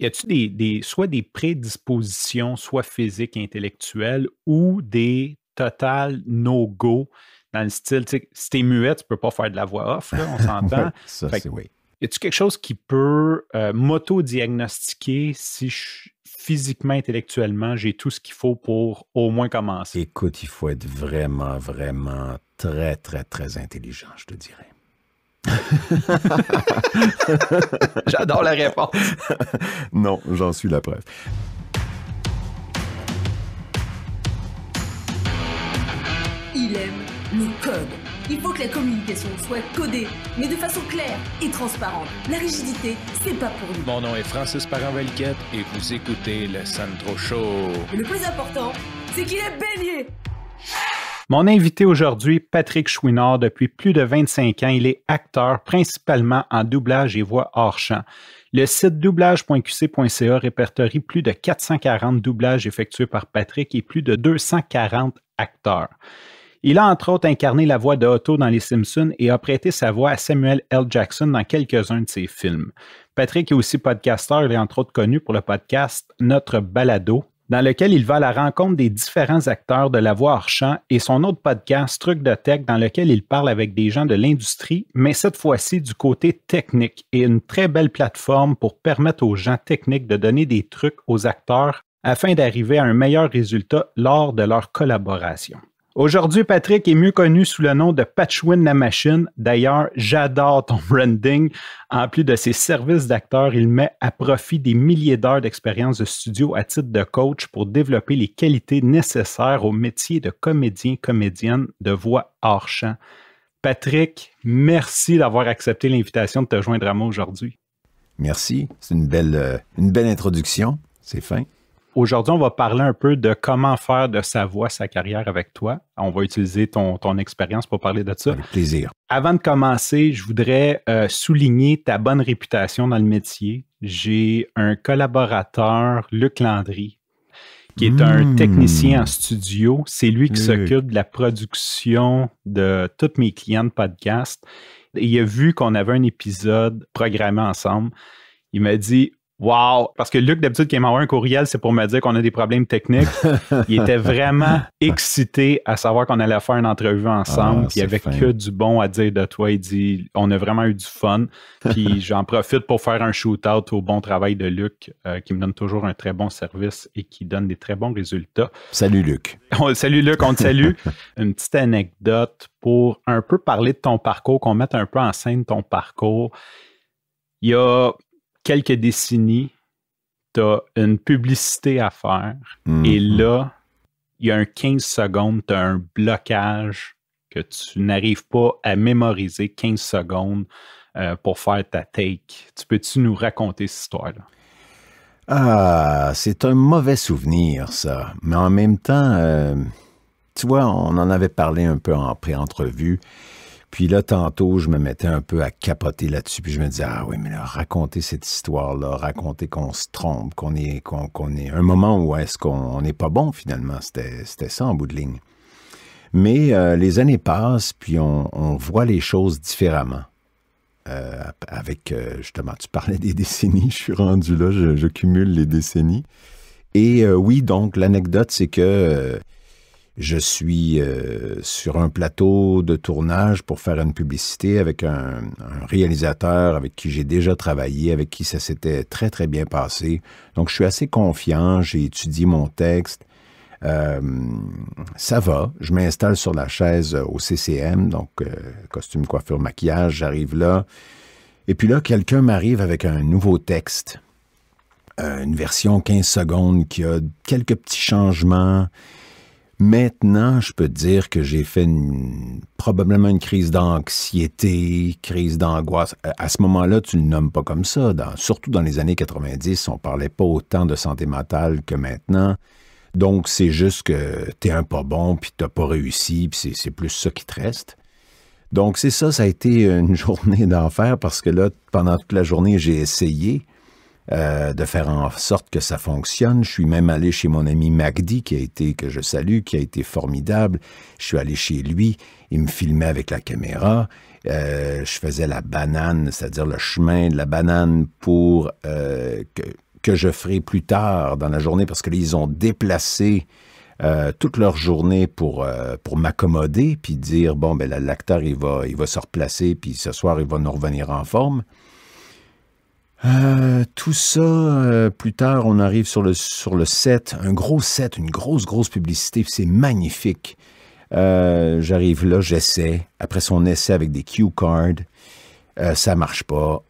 y a t des, des, soit des prédispositions, soit physiques, intellectuelles, ou des total no-go dans le style, si t'es muet, tu peux pas faire de la voix off, là, on s'entend. c'est oui. Y a quelque chose qui peut euh, diagnostiquer si physiquement, intellectuellement, j'ai tout ce qu'il faut pour au moins commencer? Écoute, il faut être vraiment, vraiment très, très, très intelligent, je te dirais. J'adore la réponse. non, j'en suis la preuve. Il aime le code. Il faut que la communication soit codée, mais de façon claire et transparente. La rigidité, c'est pas pour nous. Mon nom est Francis parent et vous écoutez le Sandro Show. le plus important, c'est qu'il est bélier. Mon invité aujourd'hui, Patrick Chouinard, depuis plus de 25 ans, il est acteur principalement en doublage et voix hors champ. Le site doublage.qc.ca répertorie plus de 440 doublages effectués par Patrick et plus de 240 acteurs. Il a entre autres incarné la voix de Otto dans Les Simpsons et a prêté sa voix à Samuel L. Jackson dans quelques-uns de ses films. Patrick est aussi podcasteur, et est entre autres connu pour le podcast Notre Balado, dans lequel il va à la rencontre des différents acteurs de la voix hors champ et son autre podcast, Truc de Tech, dans lequel il parle avec des gens de l'industrie, mais cette fois-ci du côté technique et une très belle plateforme pour permettre aux gens techniques de donner des trucs aux acteurs afin d'arriver à un meilleur résultat lors de leur collaboration. Aujourd'hui, Patrick est mieux connu sous le nom de Patchwin la machine. D'ailleurs, j'adore ton branding. En plus de ses services d'acteur, il met à profit des milliers d'heures d'expérience de studio à titre de coach pour développer les qualités nécessaires au métier de comédien, comédienne de voix hors champ. Patrick, merci d'avoir accepté l'invitation de te joindre à moi aujourd'hui. Merci. C'est une belle, euh, une belle introduction. C'est fin. Aujourd'hui, on va parler un peu de comment faire de sa voix sa carrière avec toi. On va utiliser ton, expérience pour parler de ça. Avec plaisir. Avant de commencer, je voudrais euh, souligner ta bonne réputation dans le métier. J'ai un collaborateur, Luc Landry, qui est un hmm. technicien en studio. C'est lui qui s'occupe de la production de toutes mes clients de podcast. Il a vu qu'on avait un épisode programmé ensemble. Il m'a dit Wow! Parce que Luc, d'habitude, qui m'a un courriel, c'est pour me dire qu'on a des problèmes techniques. Il était vraiment excité à savoir qu'on allait faire une entrevue ensemble. Ah, il n'y avait que du bon à dire de toi. Il dit On a vraiment eu du fun. Puis j'en profite pour faire un shoot-out au bon travail de Luc, euh, qui me donne toujours un très bon service et qui donne des très bons résultats. Salut Luc. salut Luc, on te salue. une petite anecdote pour un peu parler de ton parcours, qu'on mette un peu en scène ton parcours. Il y a quelques décennies, tu as une publicité à faire et mhm. là, il y a un 15 secondes, tu as un blocage que tu n'arrives pas à mémoriser 15 secondes euh, pour faire ta take. Tu peux-tu nous raconter cette histoire-là? Ah, c'est un mauvais souvenir, ça. Mais en même temps, euh, tu vois, on en avait parlé un peu en pré-entrevue. Puis là, tantôt, je me mettais un peu à capoter là-dessus. Puis je me disais, ah oui, mais là, raconter cette histoire-là, raconter qu'on se trompe, qu'on est, qu'on, est. Un moment où est-ce qu'on n'est pas bon, finalement. C'était ça en bout de ligne. Mais euh, les années passent, puis on, voit les choses différemment. Euh, avec, euh, justement, tu parlais des décennies, je suis rendu là, j'accumule je cumule les décennies. Et oui, donc, l'anecdote, c'est que je suis euh, sur un plateau de tournage pour faire une publicité avec un, réalisateur avec qui j'ai déjà travaillé, avec qui ça s'était très, très bien passé. Donc, je suis assez confiant, j'ai étudié mon texte. Euh, ça va, je m'installe sur la chaise euh, au CCM, donc costume, coiffure, maquillage, j'arrive là. Et puis là, quelqu'un m'arrive avec un nouveau texte, une version 15 secondes qui a quelques petits changements. Maintenant, je peux te dire que j'ai fait probablement une crise d'anxiété, crise d'angoisse. Euh, à ce moment-là, tu ne le nommes pas comme ça. surtout dans les années 90, on ne parlait pas autant de santé mentale que maintenant. Donc, c'est juste que tu es un pas bon, puis tu n'as pas réussi, puis c'est plus ça qui te reste. Donc, c'est ça, ça a été une journée d'enfer parce que là, pendant toute la journée, j'ai essayé. Euh, de faire en sorte que ça fonctionne. Je suis même allé chez mon ami Magdi, qui a été, que je salue, qui a été formidable. Je suis allé chez lui, il me filmait avec la caméra. Euh, je faisais la banane, c'est-à-dire le chemin de la banane pour euh, que, je ferai plus tard dans la journée, parce que ils ont déplacé toute leur journée pour, pour m'accommoder, puis dire, bon, ben l'acteur, il va, il va se replacer, puis ce soir, il va nous revenir en forme. Euh, tout ça, euh, plus tard, on arrive sur le, sur le set, un gros set, une grosse, grosse publicité, c'est magnifique. Euh, j'arrive là, j'essaie. Après son essai avec des cue cards, ça marche pas.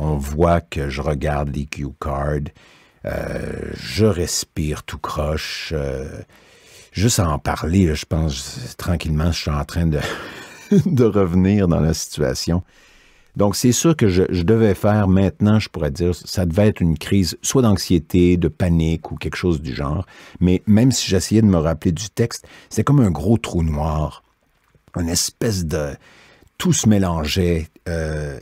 on voit que je regarde les cue cards. je respire tout croche. juste à en parler, je pense tranquillement, je suis en train de revenir dans la situation. Donc, c'est sûr que je, devais faire maintenant, je pourrais dire, ça devait être une crise soit d'anxiété, de panique ou quelque chose du genre. Mais même si j'essayais de me rappeler du texte, c'est comme un gros trou noir, une espèce de... Tout se mélangeait, euh,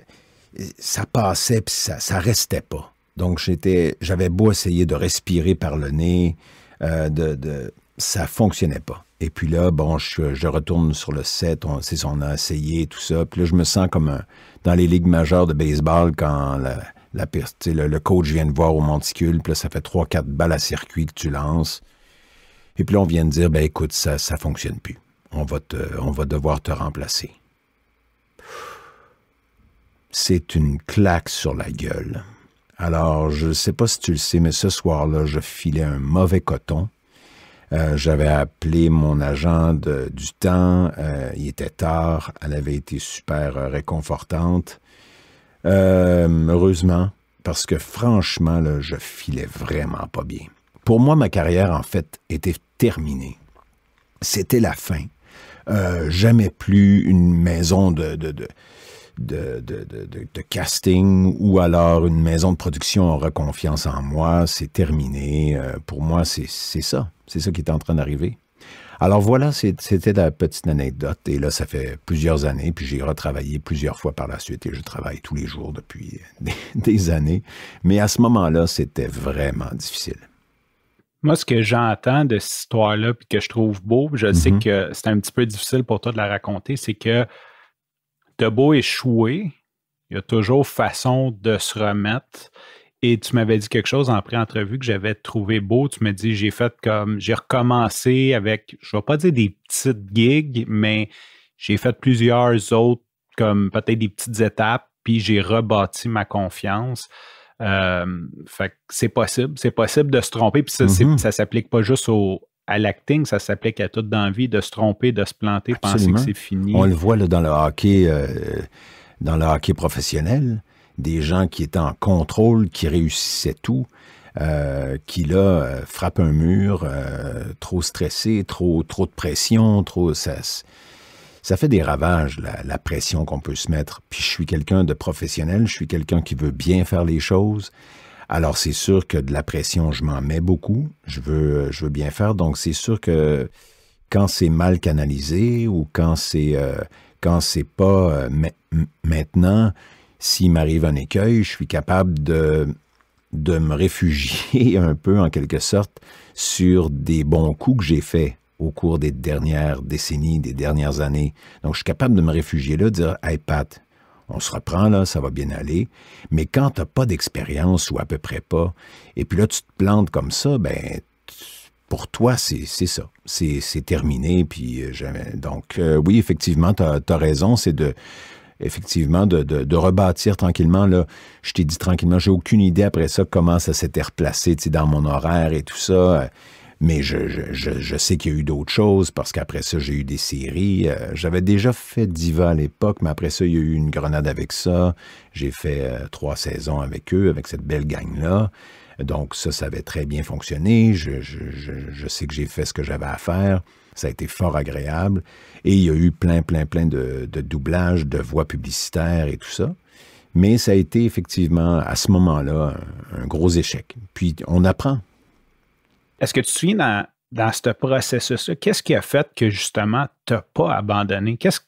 ça passait, puis ça, restait pas. Donc, j'étais, j'avais beau essayer de respirer par le nez, euh, de, ça fonctionnait pas. Et puis là, bon, je, retourne sur le set, on, on a essayé tout ça. Puis là, je me sens comme dans les ligues majeures de baseball quand la, le, coach vient te voir au monticule, puis là, ça fait 3-4 balles à circuit que tu lances. Et puis là, on vient de dire, ben écoute, ça ne fonctionne plus. On va, on va devoir te remplacer. C'est une claque sur la gueule. Alors, je ne sais pas si tu le sais, mais ce soir-là, je filais un mauvais coton. Euh, j'avais appelé mon agent du temps. Euh, il était tard. Elle avait été super euh, réconfortante. heureusement, parce que franchement, je filais vraiment pas bien. Pour moi, ma carrière, en fait, était terminée. C'était la fin. jamais plus une maison de de, de, casting ou alors une maison de production aura confiance en moi. C'est terminé. pour moi, c'est ça. C'est ça qui est en train d'arriver. Alors voilà, c'était la petite anecdote. Et là, ça fait plusieurs années, puis j'ai retravaillé plusieurs fois par la suite et je travaille tous les jours depuis des, années. Mais à ce moment-là, c'était vraiment difficile. Moi, ce que j'entends de cette histoire-là, puis que je trouve beau, je sais mm-hmm. que c'est un petit peu difficile pour toi de la raconter, c'est que de beau échouer, il y a toujours façon de se remettre. Et tu m'avais dit quelque chose en pré-entrevue que j'avais trouvé beau. Tu me dis, j'ai fait comme, j'ai recommencé avec, je ne vais pas dire des petites gigs, mais j'ai fait plusieurs autres, comme peut-être des petites étapes, puis j'ai rebâti ma confiance. Euh, fait que c'est possible, c'est possible de se tromper, puis ça ne mm-hmm. s'applique pas juste au, à l'acting, ça s'applique à toute envie de se tromper, de se planter, penser que c'est fini. On le voit là, dans le hockey, euh, dans le hockey professionnel des gens qui étaient en contrôle, qui réussissaient tout, euh, qui là euh, frappent un mur, euh, trop stressé, trop, trop de pression, trop... Ça, ça fait des ravages, la, pression qu'on peut se mettre. Puis je suis quelqu'un de professionnel, je suis quelqu'un qui veut bien faire les choses. Alors c'est sûr que de la pression, je m'en mets beaucoup. Je veux, je veux bien faire. Donc c'est sûr que quand c'est mal canalisé ou quand c'est quand c'est pas maintenant, s'il m'arrive un écueil, je suis capable de, de me réfugier un peu, en quelque sorte, sur des bons coups que j'ai faits au cours des dernières décennies, des dernières années. Donc, je suis capable de me réfugier là, de dire « Hey, Pat, on se reprend, là, ça va bien aller. » Mais quand tu n'as pas d'expérience, ou à peu près pas, et puis là, tu te plantes comme ça, ben pour toi, c'est ça. C'est terminé, puis euh, donc, euh, oui, effectivement, tu as, raison, c'est de effectivement, de, rebâtir tranquillement. Là, je t'ai dit tranquillement, j'ai aucune idée après ça comment ça s'était replacé dans mon horaire et tout ça. Euh, mais je, sais qu'il y a eu d'autres choses parce qu'après ça, j'ai eu des séries. Euh, j'avais déjà fait Diva à l'époque, mais après ça, il y a eu une grenade avec ça. J'ai fait euh, trois saisons avec eux, avec cette belle gang-là. Donc ça, ça avait très bien fonctionné. Je, sais que j'ai fait ce que j'avais à faire. Ça a été fort agréable. Et il y a eu plein, plein, plein de, de doublages, de voix publicitaires et tout ça. Mais ça a été effectivement, à ce moment-là, un, gros échec. Puis on apprend. Est-ce que tu te souviens dans, dans ce processus-là, qu'est-ce qui a fait que justement, tu n'as pas abandonné? Qu'est-ce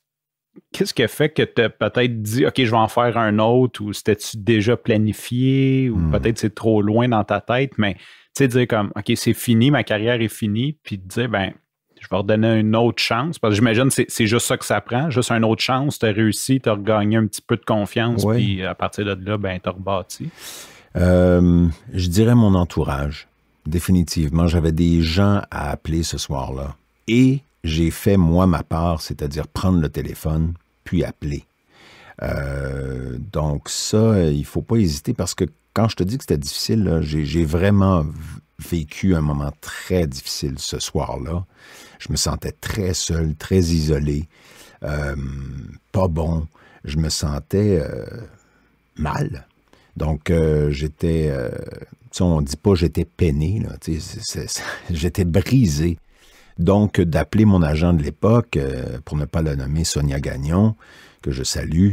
quest qui a fait que tu as peut-être dit, OK, je vais en faire un autre, ou c'était-tu déjà planifié, ou hmm. peut-être c'est trop loin dans ta tête, mais tu sais, dire comme, OK, c'est fini, ma carrière est finie, puis te dire, ben, je vais leur donner une autre chance. Parce que j'imagine que c'est juste ça que ça prend, juste une autre chance. Tu as réussi, tu as regagné un petit peu de confiance, puis à partir de là, ben, tu as rebâti. Euh, je dirais mon entourage. Définitivement, j'avais des gens à appeler ce soir-là. Et j'ai fait, moi, ma part, c'est-à-dire prendre le téléphone, puis appeler. Euh, donc ça, il faut pas hésiter parce que quand je te dis que c'était difficile, j'ai vraiment vécu un moment très difficile ce soir-là. Je me sentais très seul, très isolé, euh, pas bon. Je me sentais euh, mal. Donc, euh, j'étais, euh, on dit pas j'étais peiné, j'étais brisé. Donc, d'appeler mon agent de l'époque, pour ne pas la nommer Sonia Gagnon, que je salue,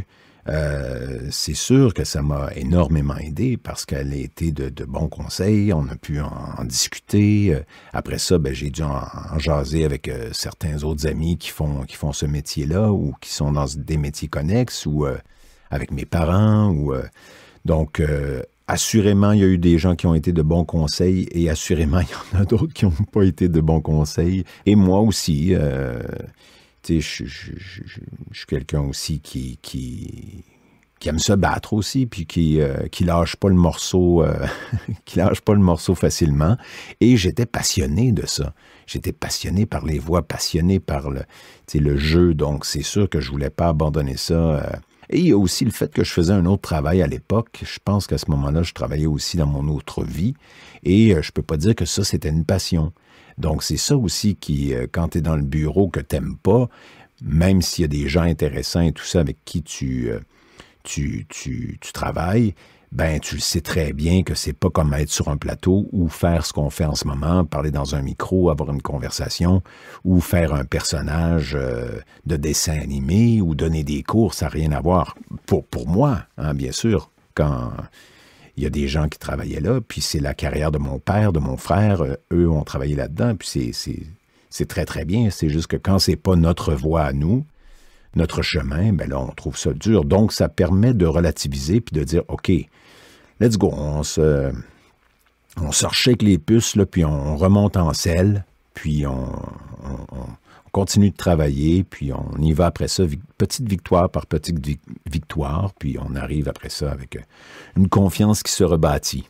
euh, c'est sûr que ça m'a énormément aidé parce qu'elle a été de, bons conseils, on a pu en, discuter. Euh, après ça, ben, j'ai dû en, jaser avec euh, certains autres amis qui font, qui font ce métier-là ou qui sont dans des métiers connexes ou avec mes parents. Ou, donc, assurément, il y a eu des gens qui ont été de bons conseils et assurément, il y en a d'autres qui n'ont pas été de bons conseils. Et moi aussi, je, suis quelqu'un aussi qui, qui, qui, aime se battre aussi, puis qui, euh, qui lâche pas le morceau, euh, qui lâche pas le morceau facilement. Et j'étais passionné de ça. J'étais passionné par les voix, passionné par le, le jeu. Donc, c'est sûr que je voulais pas abandonner ça. Euh. Et il y a aussi le fait que je faisais un autre travail à l'époque. Je pense qu'à ce moment-là, je travaillais aussi dans mon autre vie. Et je ne peux pas dire que ça, c'était une passion. Donc, c'est ça aussi qui, euh, quand tu es dans le bureau que n'aimes pas, même s'il y a des gens intéressants et tout ça avec qui euh, tu, tu, tu, travailles, ben tu le sais très bien que c'est pas comme être sur un plateau ou faire ce qu'on fait en ce moment, parler dans un micro, avoir une conversation ou faire un personnage euh, de dessin animé ou donner des cours, ça n'a rien à voir pour, pour moi, hein, bien sûr, quand il y a des gens qui travaillaient là, puis c'est la carrière de mon père, de mon frère, euh, eux ont travaillé là-dedans, puis c'est très, très bien. C'est juste que quand c'est pas notre voie à nous, notre chemin, ben là, on trouve ça dur. Donc, ça permet de relativiser puis de dire, OK, let's go, on se, on les puces, là, puis on remonte en selle, puis on continue de travailler, puis on y va après ça, petite victoire par petite victoire, puis on arrive après ça avec euh, une confiance qui se rebâtit.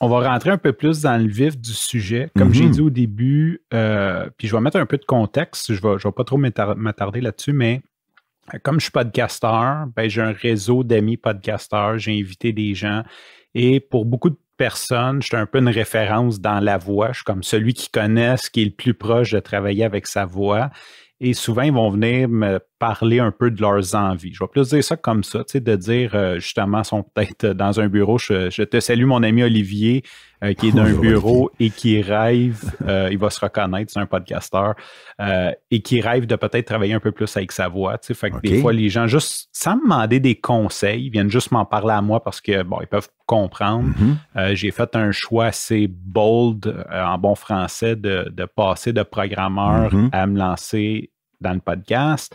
On va rentrer un peu plus dans le vif du sujet. Comme j'ai mhm. dit au début, euh, puis je vais mettre un peu de contexte, je ne vais, pas trop m'attarder là-dessus, mais euh, comme je suis podcasteur, ben, j'ai un réseau d'amis podcasteurs, j'ai invité des gens. Et pour beaucoup de personne, je suis un peu une référence dans la voix. Je suis comme celui qui connaît ce qui est le plus proche de travailler avec sa voix. Et souvent, ils vont venir me parler un peu de leurs envies. Je vais plus dire ça comme ça, tu sais, de dire, euh, justement justement, sont peut-être dans un bureau, je, te salue, mon ami Olivier, euh, qui est d'un bureau et qui rêve, euh, il va se reconnaître, c'est un podcasteur, euh, et qui rêve de peut-être travailler un peu plus avec sa voix. Tu que des fois, les gens, juste sans me demander des conseils, viennent juste m'en parler à moi parce que, bon, ils peuvent comprendre. Mm-hmm. J'ai fait un choix assez bold, en bon français, de, passer de programmeur mm-hmm. à me lancer dans le podcast.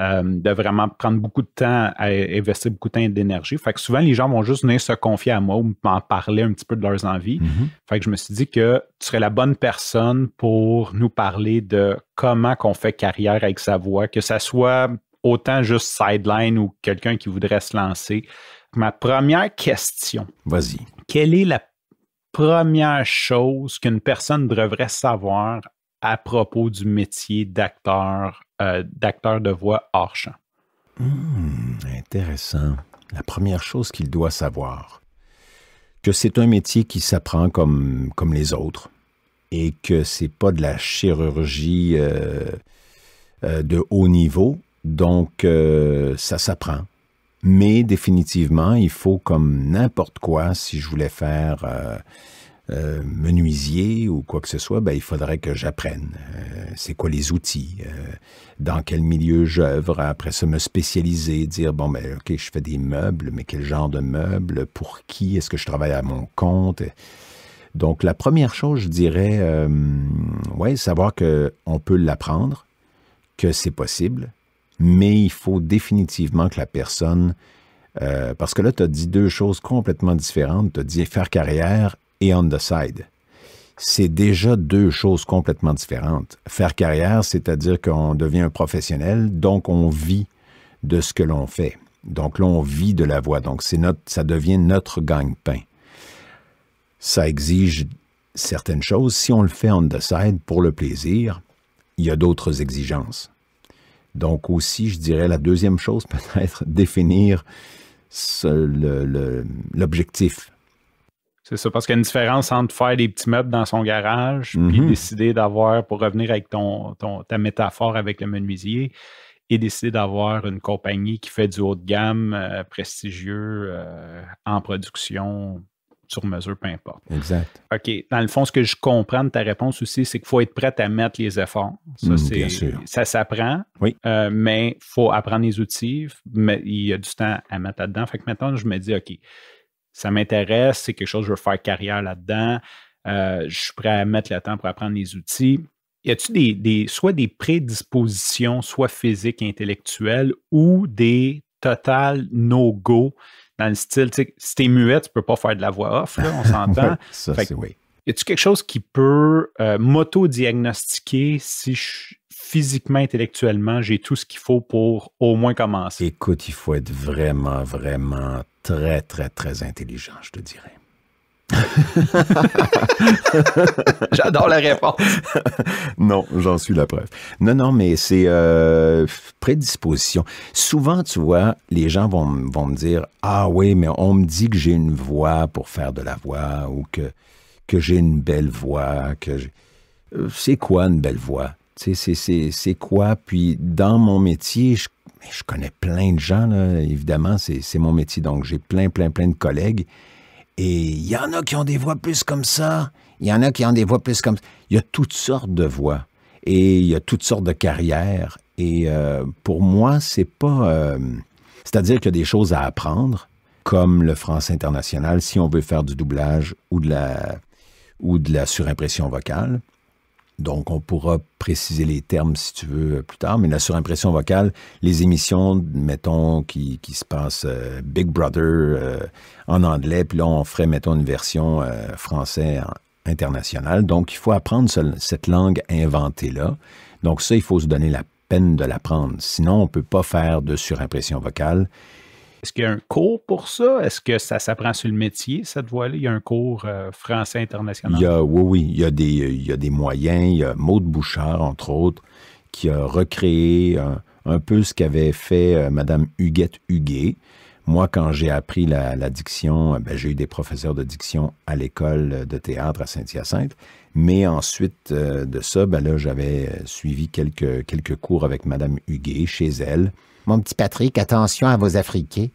Euh, de vraiment prendre beaucoup de temps, à investir beaucoup de temps et d'énergie. Fait que souvent, les gens vont juste venir se confier à moi ou m'en parler un petit peu de leurs envies. Mhm. Fait que je me suis dit que tu serais la bonne personne pour nous parler de comment qu'on fait carrière avec sa voix, que ça soit autant juste sideline ou quelqu'un qui voudrait se lancer. Ma première question. Vas-y. Quelle est la première chose qu'une personne devrait savoir à propos du métier d'acteur euh, d'acteurs de voix hors champ. Hmm, intéressant. La première chose qu'il doit savoir, que c'est un métier qui s'apprend comme, comme les autres et que c'est pas de la chirurgie euh, euh, de haut niveau, donc ça s'apprend. Mais définitivement, il faut comme n'importe quoi, si je voulais faire euh, menuisier ou quoi que ce soit, ben, il faudrait que j'apprenne. Euh, c'est quoi les outils? Euh, dans quel milieu j'œuvre? Après ça, me spécialiser, dire, bon, ben, OK, je fais des meubles, mais quel genre de meubles? Pour qui? Est-ce que je travaille à mon compte? Donc, la première chose, je dirais, ouais, savoir qu'on peut l'apprendre, que c'est possible, mais il faut définitivement que la personne parce que là, tu as dit deux choses complètement différentes. Tu as dit faire carrière et on the side. C'est déjà deux choses complètement différentes. Faire carrière, c'est-à-dire qu'on devient un professionnel, donc on vit de ce que l'on fait. Donc l'on on vit de la voix. Donc c'est notre, ça devient notre gagne-pain. Ça exige certaines choses. Si on le fait on the side pour le plaisir, il y a d'autres exigences. Donc aussi, je dirais la deuxième chose peut-être, définir l'objectif c'est ça, parce qu'il y a une différence entre faire des petits meubles dans son garage, puis mhm. décider d'avoir, pour revenir avec ton, ta métaphore avec le menuisier, et décider d'avoir une compagnie qui fait du haut de gamme, euh, prestigieux, euh, en production, sur mesure, peu importe. Exact. OK. Dans le fond, ce que je comprends de ta réponse aussi, c'est qu'il faut être prêt à mettre les efforts. Ça, mm, Ça s'apprend. Euh, mais il faut apprendre les outils. Mais il y a du temps à mettre là-dedans. Fait que maintenant, je me dis, OK, ça m'intéresse, c'est quelque chose, je veux faire carrière là-dedans, euh, je suis prêt à mettre le temps pour apprendre les outils. Y a t des, des, soit des prédispositions, soit physiques, intellectuelles, ou des total no-go dans le style, si t'es muet, tu peux pas faire de la voix off, on s'entend. c'est Y a t quelque chose qui peut euh, m'auto-diagnostiquer si je, physiquement, intellectuellement, j'ai tout ce qu'il faut pour au moins commencer? Écoute, il faut être vraiment, vraiment très, très, très intelligent, je te dirais. J'adore la réponse. non, j'en suis la preuve. Non, non, mais c'est euh, prédisposition. Souvent, tu vois, les gens vont, me dire Ah oui, mais on me dit que j'ai une voix pour faire de la voix ou que, que j'ai une belle voix. que euh, C'est quoi une belle voix? C'est quoi? Puis dans mon métier, je je connais plein de gens, évidemment, c'est mon métier, donc j'ai plein, plein, plein de collègues. Et il y en a qui ont des voix plus comme ça, il y en a qui ont des voix plus comme ça. Il y a toutes sortes de voix et il y a toutes sortes de carrières. Et euh, pour moi, c'est pas. Euh, c'est-à-dire qu'il y a des choses à apprendre, comme le France international, si on veut faire du doublage ou de ou de la surimpression vocale. Donc, on pourra préciser les termes si tu veux plus tard, mais la surimpression vocale, les émissions, mettons, qui, se passent euh, Big Brother euh, en anglais, puis là, on ferait, mettons, une version française euh, français internationale. Donc, il faut apprendre cette langue inventée-là. Donc, ça, il faut se donner la peine de l'apprendre. Sinon, on ne peut pas faire de surimpression vocale est-ce qu'il y a un cours pour ça? Est-ce que ça s'apprend sur le métier, cette voie-là? Il y a un cours euh, français international? oui, oui. Il y a, des, il a des moyens. Il y a Maude Bouchard, entre autres, qui a recréé un, peu ce qu'avait fait Mme euh, Madame Huguette Huguet. Moi, quand j'ai appris la, diction, euh, ben, j'ai eu des professeurs de diction à l'école de théâtre à Saint-Hyacinthe. Mais ensuite de ça, ben là, j'avais suivi quelques, quelques cours avec Mme Huguet chez elle. Mon petit Patrick, attention à vos Africains.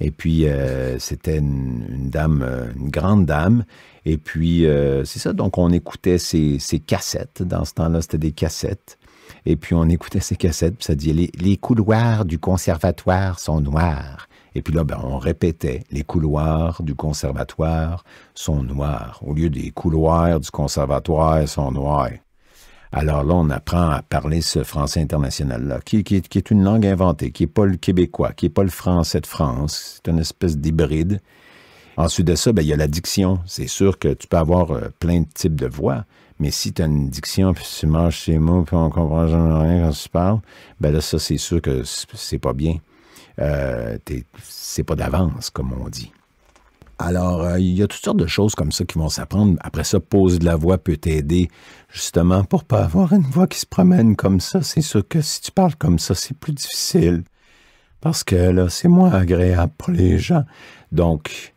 Et puis, euh, c'était une, dame, euh, une grande dame. Et puis, euh, c'est ça, donc on écoutait ses, cassettes. Dans ce temps-là, c'était des cassettes. Et puis, on écoutait ses cassettes, puis ça dit « les, couloirs du conservatoire sont noirs. Et puis là, ben, on répétait les couloirs du conservatoire sont noirs. Au lieu des couloirs du conservatoire sont noirs. Alors là, on apprend à parler ce français international-là, qui, est une langue inventée, qui n'est pas le québécois, qui n'est pas le français de France. C'est une espèce d'hybride. Ensuite de ça, ben, il y a la diction. C'est sûr que tu peux avoir euh, plein de types de voix, mais si tu as une diction, puis tu manges ces mots, puis on comprend jamais rien quand tu parles, ben là, ça, c'est sûr que c'est pas bien. Euh, c'est pas d'avance, comme on dit. Alors, euh, il y a toutes sortes de choses comme ça qui vont s'apprendre. Après ça, pose de la voix peut t'aider justement pour pas avoir une voix qui se promène comme ça. C'est sûr que si tu parles comme ça, c'est plus difficile. Parce que là, c'est moins agréable pour les gens. Donc,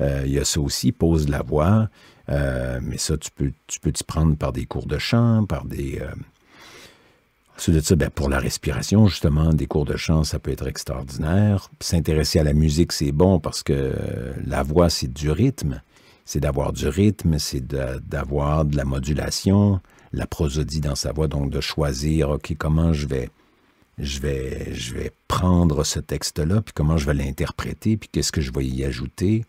euh, il y a ça aussi, pose de la voix. Euh, mais ça, tu peux tu peux prendre par des cours de chant, par des, ben, pour la respiration, justement, des cours de chant, ça peut être extraordinaire. S'intéresser à la musique, c'est bon parce que euh, la voix, c'est du rythme. C'est d'avoir du rythme, c'est d'avoir de, la modulation, la prosodie dans sa voix, donc de choisir, OK, comment je vais, je vais, je vais prendre ce texte-là, puis comment je vais l'interpréter, puis qu'est-ce que je vais y ajouter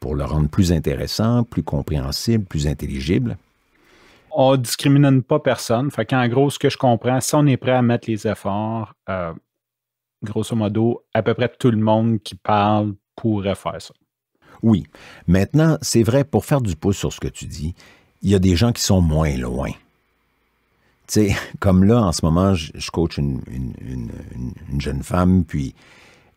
pour le rendre plus intéressant, plus compréhensible, plus intelligible on ne discrimine pas personne. Fait qu'en gros, ce que je comprends, si on est prêt à mettre les efforts, euh, grosso modo, à peu près tout le monde qui parle pourrait faire ça. Oui. Maintenant, c'est vrai, pour faire du pouce sur ce que tu dis, il y a des gens qui sont moins loin. Tu sais, comme là, en ce moment, je, coache coach une, jeune femme, puis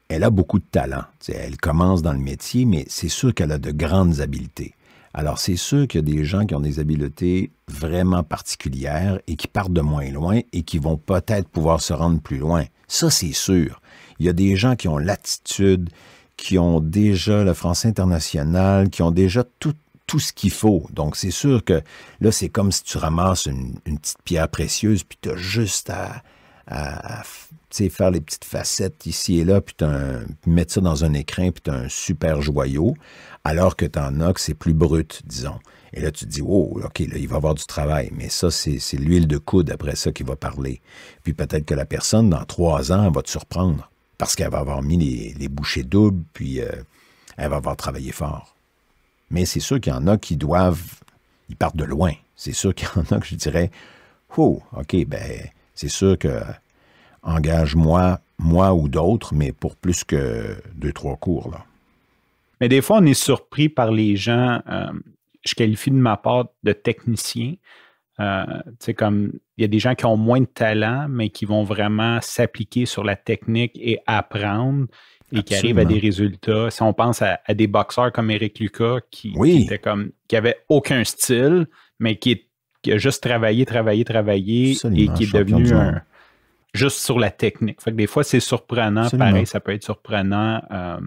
elle a beaucoup de talent. elle commence dans le métier, mais c'est sûr qu'elle a de grandes habiletés. Alors, c'est sûr qu'il y a des gens qui ont des habiletés vraiment particulières et qui partent de moins loin et qui vont peut-être pouvoir se rendre plus loin. Ça, c'est sûr. Il y a des gens qui ont l'attitude, qui ont déjà le français international, qui ont déjà tout, tout ce qu'il faut. Donc, c'est sûr que là, c'est comme si tu ramasses une, une petite pierre précieuse, puis tu as juste à, à, faire les petites facettes ici et là, puis, un, mettre ça dans un écrin, puis tu un super joyau, alors que tu en as que c'est plus brut, disons. Et là, tu te dis, oh, OK, là, il va avoir du travail. Mais ça, c'est l'huile de coude après ça qui va parler. Puis peut-être que la personne, dans trois ans, va te surprendre parce qu'elle va avoir mis les, bouchées doubles, puis euh, elle va avoir travaillé fort. Mais c'est sûr qu'il y en a qui doivent, ils partent de loin. C'est sûr qu'il y en a que je dirais, oh, OK, ben, c'est sûr que engage-moi, moi ou d'autres, mais pour plus que deux, trois cours. Là. Mais des fois, on est surpris par les gens, euh, je qualifie de ma part de technicien. Euh, comme il y a des gens qui ont moins de talent, mais qui vont vraiment s'appliquer sur la technique et apprendre et qui arrivent à des résultats. Si on pense à, des boxeurs comme Eric Lucas qui, oui. comme avait aucun style, mais qui est qui a juste travaillé, travaillé, travaillé et qui est devenu un, juste sur la technique. des fois, c'est surprenant. Pareil, ça peut être surprenant. Euh,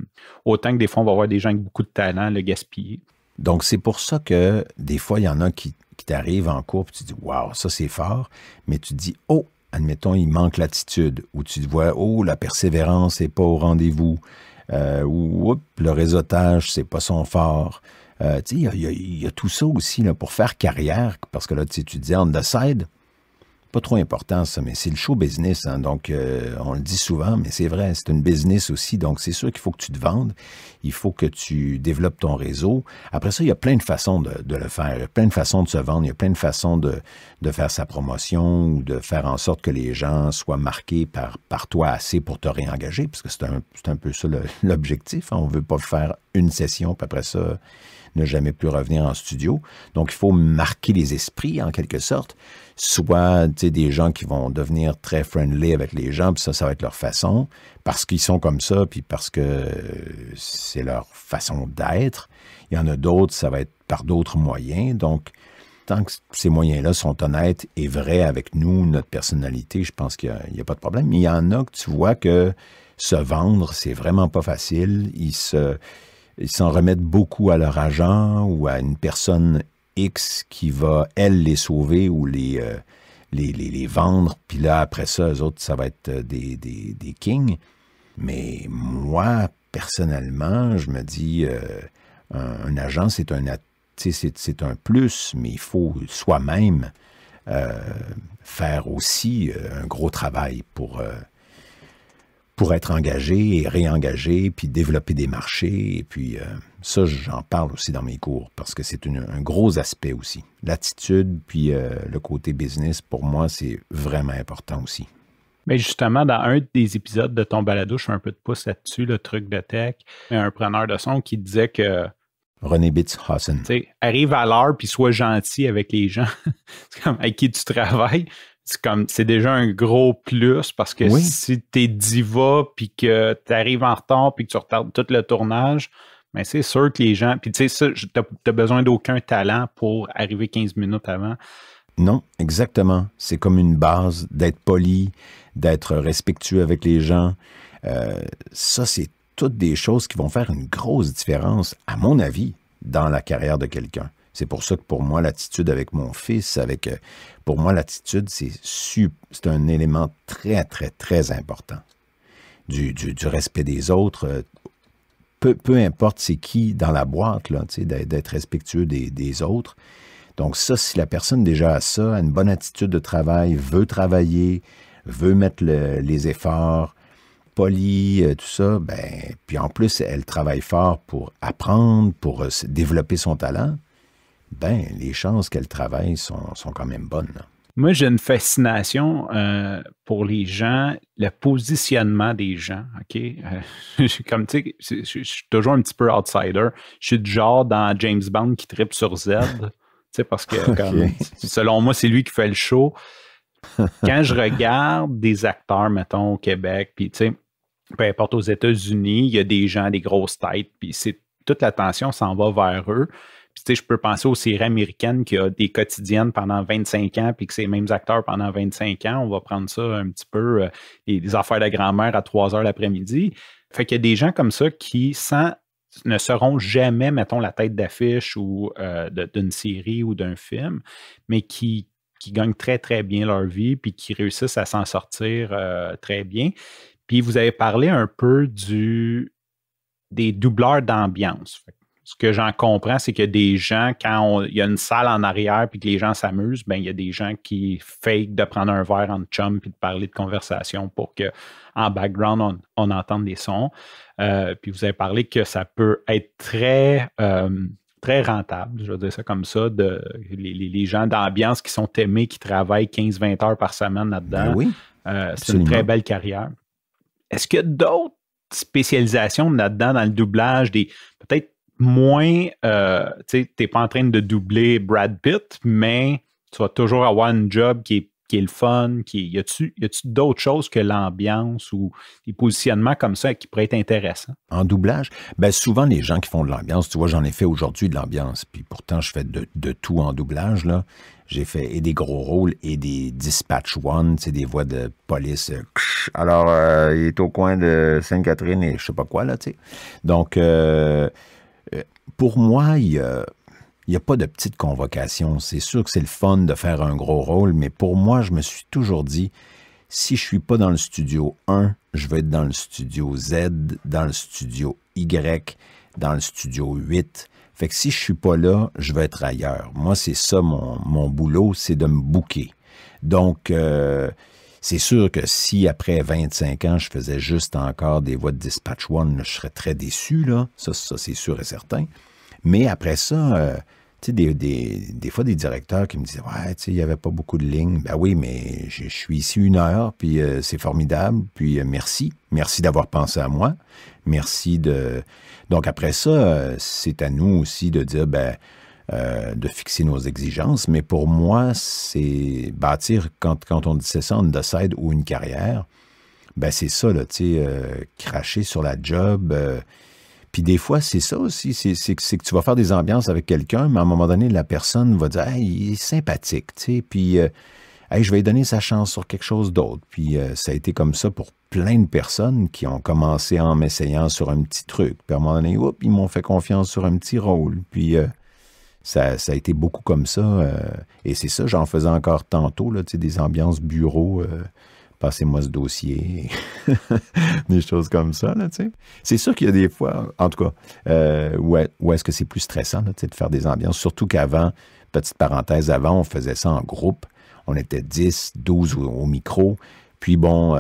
autant que des fois, on va voir des gens avec beaucoup de talent le gaspiller. Donc, c'est pour ça que des fois, il y en a qui, qui t'arrivent en cours et tu dis Waouh, ça c'est fort. Mais tu dis Oh, admettons, il manque l'attitude. Ou tu te vois Oh, la persévérance n'est pas au rendez-vous. Euh, ou le réseautage, c'est pas son fort. Euh, il y, a tout ça aussi là, pour faire carrière, parce que là, tu dis « on the side, pas trop important ça, mais c'est le show business. Hein, donc, euh, on le dit souvent, mais c'est vrai, c'est une business aussi. Donc, c'est sûr qu'il faut que tu te vendes, il faut que tu développes ton réseau. Après ça, il y a plein de façons de, le faire, il y a plein de façons de se vendre, il y a plein de façons de, faire sa promotion ou de faire en sorte que les gens soient marqués par, par toi assez pour te réengager, parce que c'est un, peu ça l'objectif. on hein, on veut pas faire une session, puis après ça, ne jamais plus revenir en studio. Donc, il faut marquer les esprits, en quelque sorte. Soit, tu sais, des gens qui vont devenir très friendly avec les gens, puis ça, ça va être leur façon, parce qu'ils sont comme ça, puis parce que c'est leur façon d'être. Il y en a d'autres, ça va être par d'autres moyens. Donc, tant que ces moyens-là sont honnêtes et vrais avec nous, notre personnalité, je pense qu'il n'y a, a, pas de problème. Mais il y en a que tu vois que se vendre, c'est vraiment pas facile. Ils se ils s'en remettent beaucoup à leur agent ou à une personne X qui va, elle, les sauver ou les, euh, les, vendre. Puis là, après ça, eux autres, ça va être euh, des, des, kings. Mais moi, personnellement, je me dis, euh, un, agent, c'est un, c'est, un plus, mais il faut soi-même faire aussi un gros travail pour pour être engagé et réengagé, puis développer des marchés. Et puis, euh, ça, j'en parle aussi dans mes cours parce que c'est un gros aspect aussi. L'attitude, puis euh, le côté business, pour moi, c'est vraiment important aussi. Mais justement, dans un des épisodes de ton balado, je fais un peu de pouce là-dessus, le truc de tech. Il y a un preneur de son qui disait que René Bitts hassen Arrive à l'heure puis sois gentil avec les gens avec qui tu travailles c'est déjà un gros plus parce que si tu es diva puis que tu arrives en retard puis que tu retardes tout le tournage, mais ben, c'est sûr que les gens. Puis tu sais, t'as besoin d'aucun talent pour arriver 15 minutes avant. Non, exactement. C'est comme une base d'être poli, d'être respectueux avec les gens. Euh, ça, c'est toutes des choses qui vont faire une grosse différence, à mon avis, dans la carrière de quelqu'un. C'est pour ça que pour moi, l'attitude avec mon fils, avec euh, pour moi, l'attitude, c'est c'est un élément très, très, très important du, respect des autres. Euh, peu, importe c'est qui dans la boîte, d'être respectueux des, autres. Donc ça, si la personne déjà a ça, a une bonne attitude de travail, veut travailler, veut mettre les efforts, poli euh, tout ça, ben, puis en plus, elle travaille fort pour apprendre, pour développer son talent, ben, les chances qu'elles travaillent sont, quand même bonnes. Moi, j'ai une fascination euh, pour les gens, le positionnement des gens. OK? Euh, comme tu sais, je suis toujours un petit peu outsider. Je suis du genre dans James Bond qui tripe sur Z. tu parce que selon moi, c'est lui qui fait le show. Quand je regarde des acteurs, mettons, au Québec, puis tu sais, peu importe aux États-Unis, il y a des gens, des grosses têtes, puis c'est toute l'attention s'en va vers eux je peux penser aux séries américaines qui ont des quotidiennes pendant 25 ans, puis que c'est les mêmes acteurs pendant 25 ans. On va prendre ça un petit peu, et euh, des affaires de grand-mère à 3 heures l'après-midi. Fait qu'il y a des gens comme ça qui, ne seront jamais, mettons, la tête d'affiche ou euh, d'une série ou d'un film, mais qui, gagnent très, très bien leur vie, puis qui réussissent à s'en sortir euh, très bien. Puis vous avez parlé un peu du, des doubleurs d'ambiance ce que j'en comprends, c'est que des gens, quand il y a une salle en arrière puis que les gens s'amusent, ben, il y a des gens qui fake de prendre un verre en chum puis de parler de conversation pour que en background, on, on entende des sons. Euh, puis vous avez parlé que ça peut être très, euh, très rentable, je veux dire ça comme ça, de, les, gens d'ambiance qui sont aimés, qui travaillent 15-20 heures par semaine là-dedans. Ben oui, euh, c'est une très belle carrière. Est-ce qu'il y a d'autres spécialisations là-dedans dans le doublage, des peut-être moins, euh, tu n'es pas en train de doubler Brad Pitt, mais tu vas toujours avoir un job qui est, qui le fun. Qui, y a-tu d'autres choses que l'ambiance ou des positionnements comme ça qui pourraient être intéressants? En doublage, ben souvent les gens qui font de l'ambiance, tu vois, j'en ai fait aujourd'hui de l'ambiance, puis pourtant je fais de, tout en doublage. là. J'ai fait et des gros rôles et des dispatch one, sais des voix de police. Euh, alors, euh, il est au coin de Sainte-Catherine et je sais pas quoi, là, tu sais. Donc, euh, pour moi, il n'y a pas de petite convocation. C'est sûr que c'est le fun de faire un gros rôle, mais pour moi, je me suis toujours dit, si je ne suis pas dans le studio 1, je vais être dans le studio Z, dans le studio Y, dans le studio 8. Fait que si je ne suis pas là, je vais être ailleurs. Moi, c'est ça mon, mon boulot, c'est de me bouquer. Donc, euh, c'est sûr que si après 25 ans, je faisais juste encore des voix de Dispatch One, je serais très déçu, là. Ça, ça c'est sûr et certain. Mais après ça, euh, tu sais, des, fois, des directeurs qui me disaient Ouais, tu sais, il n'y avait pas beaucoup de lignes. Ben oui, mais je, suis ici une heure, puis euh, c'est formidable, puis euh, merci. Merci d'avoir pensé à moi. Merci de. Donc après ça, c'est à nous aussi de dire Ben, euh, de fixer nos exigences, mais pour moi, c'est bâtir, quand, quand on dit ça, on décide ou une carrière, ben c'est ça, là, tu sais, euh, cracher sur la job. Euh, puis des fois, c'est ça aussi, c'est que tu vas faire des ambiances avec quelqu'un, mais à un moment donné, la personne va dire, hey, il est sympathique, tu sais, puis hey, je vais lui donner sa chance sur quelque chose d'autre. Puis ça a été comme ça pour plein de personnes qui ont commencé en m'essayant sur un petit truc. Puis à un moment donné, oups, ils m'ont fait confiance sur un petit rôle. Puis ça, a été beaucoup comme ça. Euh, et c'est ça, j'en faisais encore tantôt, là, des ambiances bureau. Euh, passez-moi ce dossier, des choses comme ça. C'est sûr qu'il y a des fois, en tout cas, euh, où, est-ce que c'est plus stressant de faire des ambiances, surtout qu'avant, petite parenthèse, avant, on faisait ça en groupe. On était 10, 12 au micro. Puis bon,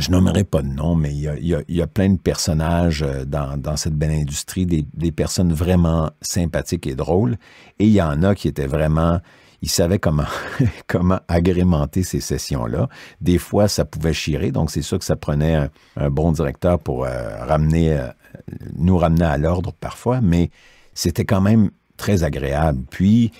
je nommerai pas de nom, mais il y a, plein de personnages euh, dans, cette belle industrie, des, personnes vraiment sympathiques et drôles. Et il y en a qui étaient vraiment... Ils savaient comment, comment agrémenter ces sessions-là. Des fois, ça pouvait chirer, donc c'est sûr que ça prenait un, bon directeur pour euh, ramener, euh, nous ramener à l'ordre parfois, mais c'était quand même très agréable. Puis,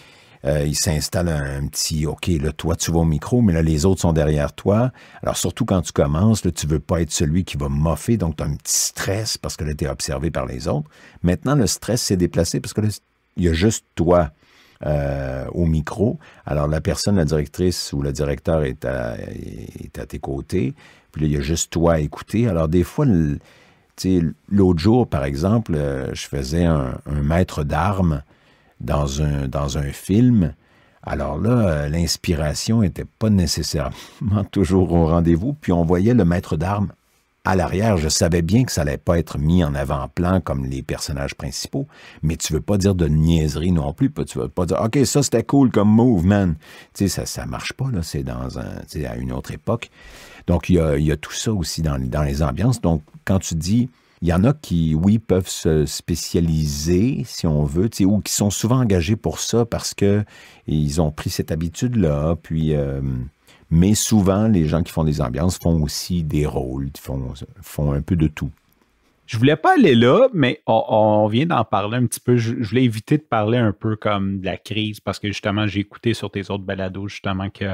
euh, il s'installe un, petit, OK, là, toi, tu vas au micro, mais là, les autres sont derrière toi. Alors, surtout quand tu commences, là, tu veux pas être celui qui va moffer, donc tu as un petit stress parce que là, tu es observé par les autres. Maintenant, le stress s'est déplacé parce que il y a juste toi. Euh, au micro. Alors, la personne, la directrice ou le directeur est à, tes côtés. Puis là, il y a juste toi à écouter. Alors, des fois, l'autre jour, par exemple, euh, je faisais un maître d'armes dans un, dans un film, alors là, euh, l'inspiration n'était pas nécessairement toujours au rendez-vous, puis on voyait le maître d'armes à l'arrière. Je savais bien que ça n'allait pas être mis en avant-plan comme les personnages principaux, mais tu veux pas dire de niaiserie non plus. Tu veux pas dire « Ok, ça c'était cool comme move, man ». Tu sais, ça, ça marche pas, là. C'est dans un, à une autre époque. Donc, il y a, tout ça aussi dans, dans les ambiances. Donc, quand tu dis il y en a qui, oui, peuvent se spécialiser, si on veut, ou qui sont souvent engagés pour ça parce qu'ils ont pris cette habitude-là. Euh, mais souvent, les gens qui font des ambiances font aussi des rôles, font, font un peu de tout. Je voulais pas aller là, mais on, vient d'en parler un petit peu. Je, je, voulais éviter de parler un peu comme de la crise parce que justement, j'ai écouté sur tes autres balados justement que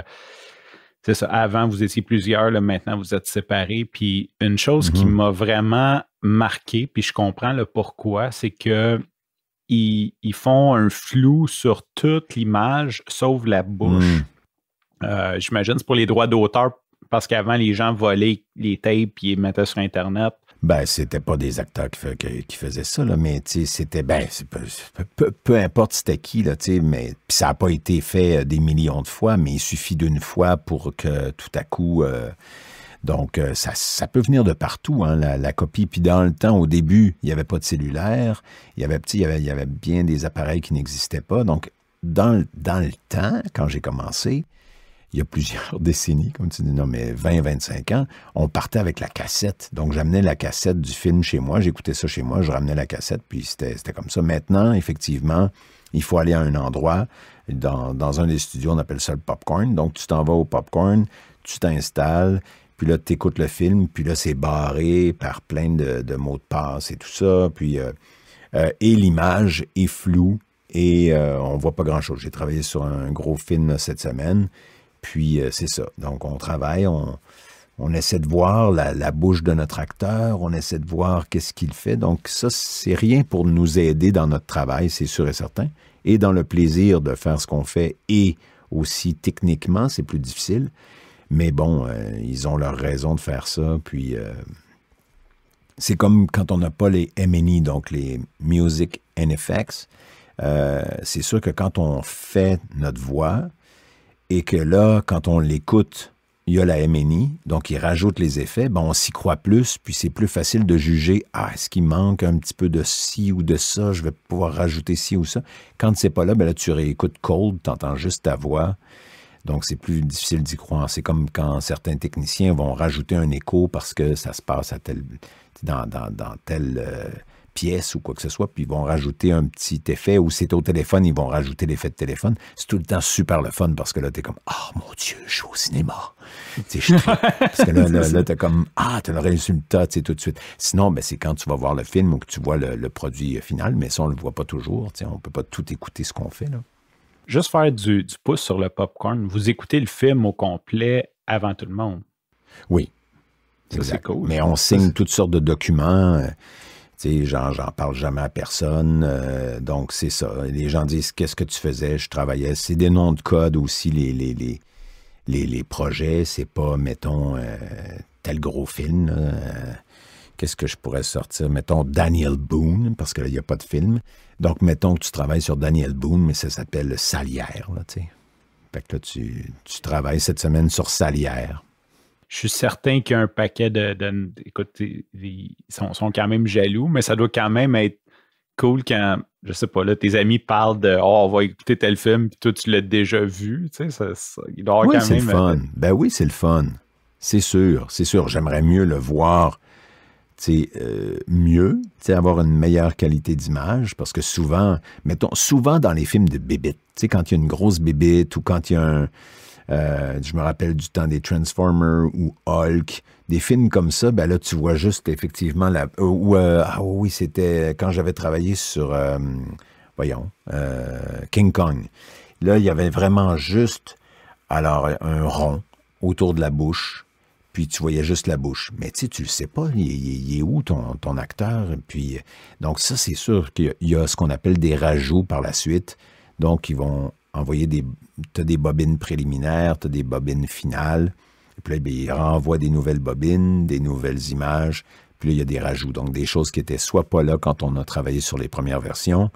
c'est ça. Avant, vous étiez plusieurs, maintenant, vous êtes séparés. Puis une chose qui mhm. m'a vraiment marqué, puis je comprends le pourquoi, c'est que ils, font un flou sur toute l'image, sauf la bouche. Mhm. Euh, j'imagine c'est pour les droits d'auteur, parce qu'avant, les gens volaient les tapes et les mettaient sur Internet. Ben, c'était pas des acteurs qui, faisaient ça, là, mais c'était, ben, peu, importe c'était qui, là, mais ça n'a pas été fait euh, des millions de fois, mais il suffit d'une fois pour que tout à coup. Euh, donc, euh, ça, peut venir de partout, hein, la, copie. Puis dans le temps, au début, il n'y avait pas de cellulaire, il y avait, il il y avait bien des appareils qui n'existaient pas. Donc, dans le temps, quand j'ai commencé, il y a plusieurs décennies, comme tu dis, non, mais 20-25 ans, on partait avec la cassette. Donc, j'amenais la cassette du film chez moi, j'écoutais ça chez moi, je ramenais la cassette, puis c'était comme ça. Maintenant, effectivement, il faut aller à un endroit. Dans, dans un des studios, on appelle ça le popcorn. Donc, tu t'en vas au popcorn, tu t'installes, puis là, tu écoutes le film, puis là, c'est barré par plein de, mots de passe et tout ça. Puis, euh, euh, et l'image est floue et euh, on voit pas grand-chose. J'ai travaillé sur un gros film cette semaine puis, euh, c'est ça. Donc, on travaille, on, essaie de voir la, bouche de notre acteur, on essaie de voir qu'est-ce qu'il fait. Donc, ça, c'est rien pour nous aider dans notre travail, c'est sûr et certain. Et dans le plaisir de faire ce qu'on fait et aussi techniquement, c'est plus difficile. Mais bon, euh, ils ont leur raison de faire ça. Puis, euh, c'est comme quand on n'a pas les MNI, donc les Music NFX. Effects. c'est sûr que quand on fait notre voix, et que là, quand on l'écoute, il y a la MNI, donc il rajoute les effets, ben on s'y croit plus, puis c'est plus facile de juger, ah, est-ce qu'il manque un petit peu de ci ou de ça, je vais pouvoir rajouter ci ou ça. Quand c'est pas là, ben là, tu réécoutes cold, tu entends juste ta voix, donc c'est plus difficile d'y croire. C'est comme quand certains techniciens vont rajouter un écho parce que ça se passe à tel, dans, dans, dans tel... Euh, pièce ou quoi que ce soit, puis ils vont rajouter un petit effet, ou c'est au téléphone, ils vont rajouter l'effet de téléphone. C'est tout le temps super le fun parce que là, t'es comme Ah mon Dieu, je suis au cinéma. parce que là, là, t'es comme Ah, t'as le résultat, tu sais, tout de suite. Sinon, ben, c'est quand tu vas voir le film ou que tu vois le, produit final, mais ça, on le voit pas toujours. On peut pas tout écouter ce qu'on fait. Là. Juste faire du, du pouce sur le popcorn, vous écoutez le film au complet avant tout le monde. Oui, Exact. Mais on signe toutes sortes de documents. Euh, J'en parle jamais à personne. Euh, donc, c'est ça. Les gens disent Qu'est-ce que tu faisais Je travaillais. C'est des noms de code aussi, les, les, les, les, projets. C'est pas, mettons, euh, tel gros film. Euh, qu'est-ce que je pourrais sortir Mettons Daniel Boone, parce qu'il n'y a pas de film. Donc, mettons que tu travailles sur Daniel Boone, mais ça s'appelle Salière. fait que là, tu, tu travailles cette semaine sur Salière je suis certain qu'il y a un paquet de. écoute, ils sont, quand même jaloux, mais ça doit quand même être cool quand, je sais pas, là, tes amis parlent de Oh, on va écouter tel film, puis toi, tu l'as déjà vu. Tu sais, ça, il doit quand même. Le euh, fun. Ben oui, c'est le fun. C'est sûr, c'est sûr. J'aimerais mieux le voir tu sais, euh, mieux, avoir une meilleure qualité d'image, parce que souvent, mettons, souvent dans les films de bébites, quand il y a une grosse bébite ou quand il y a un, euh, je me rappelle du temps des Transformers ou Hulk, des films comme ça. Ben là, tu vois juste effectivement la. Euh, euh, ah oui, c'était quand j'avais travaillé sur, voyons, King Kong. Là, il y avait vraiment juste, alors un rond autour de la bouche. Puis tu voyais juste la bouche. Mais tu sais, tu le sais pas, il, est où ton, acteur? Puis, donc ça, c'est sûr qu'il y a ce qu'on appelle des rajouts par la suite. Donc, ils vont envoyer des... As des bobines préliminaires, tu des bobines finales. puis là, ben, il renvoie des nouvelles bobines, des nouvelles images. Puis là, il y a des rajouts. Donc, des choses qui étaient soit pas là quand on a travaillé sur les premières versions,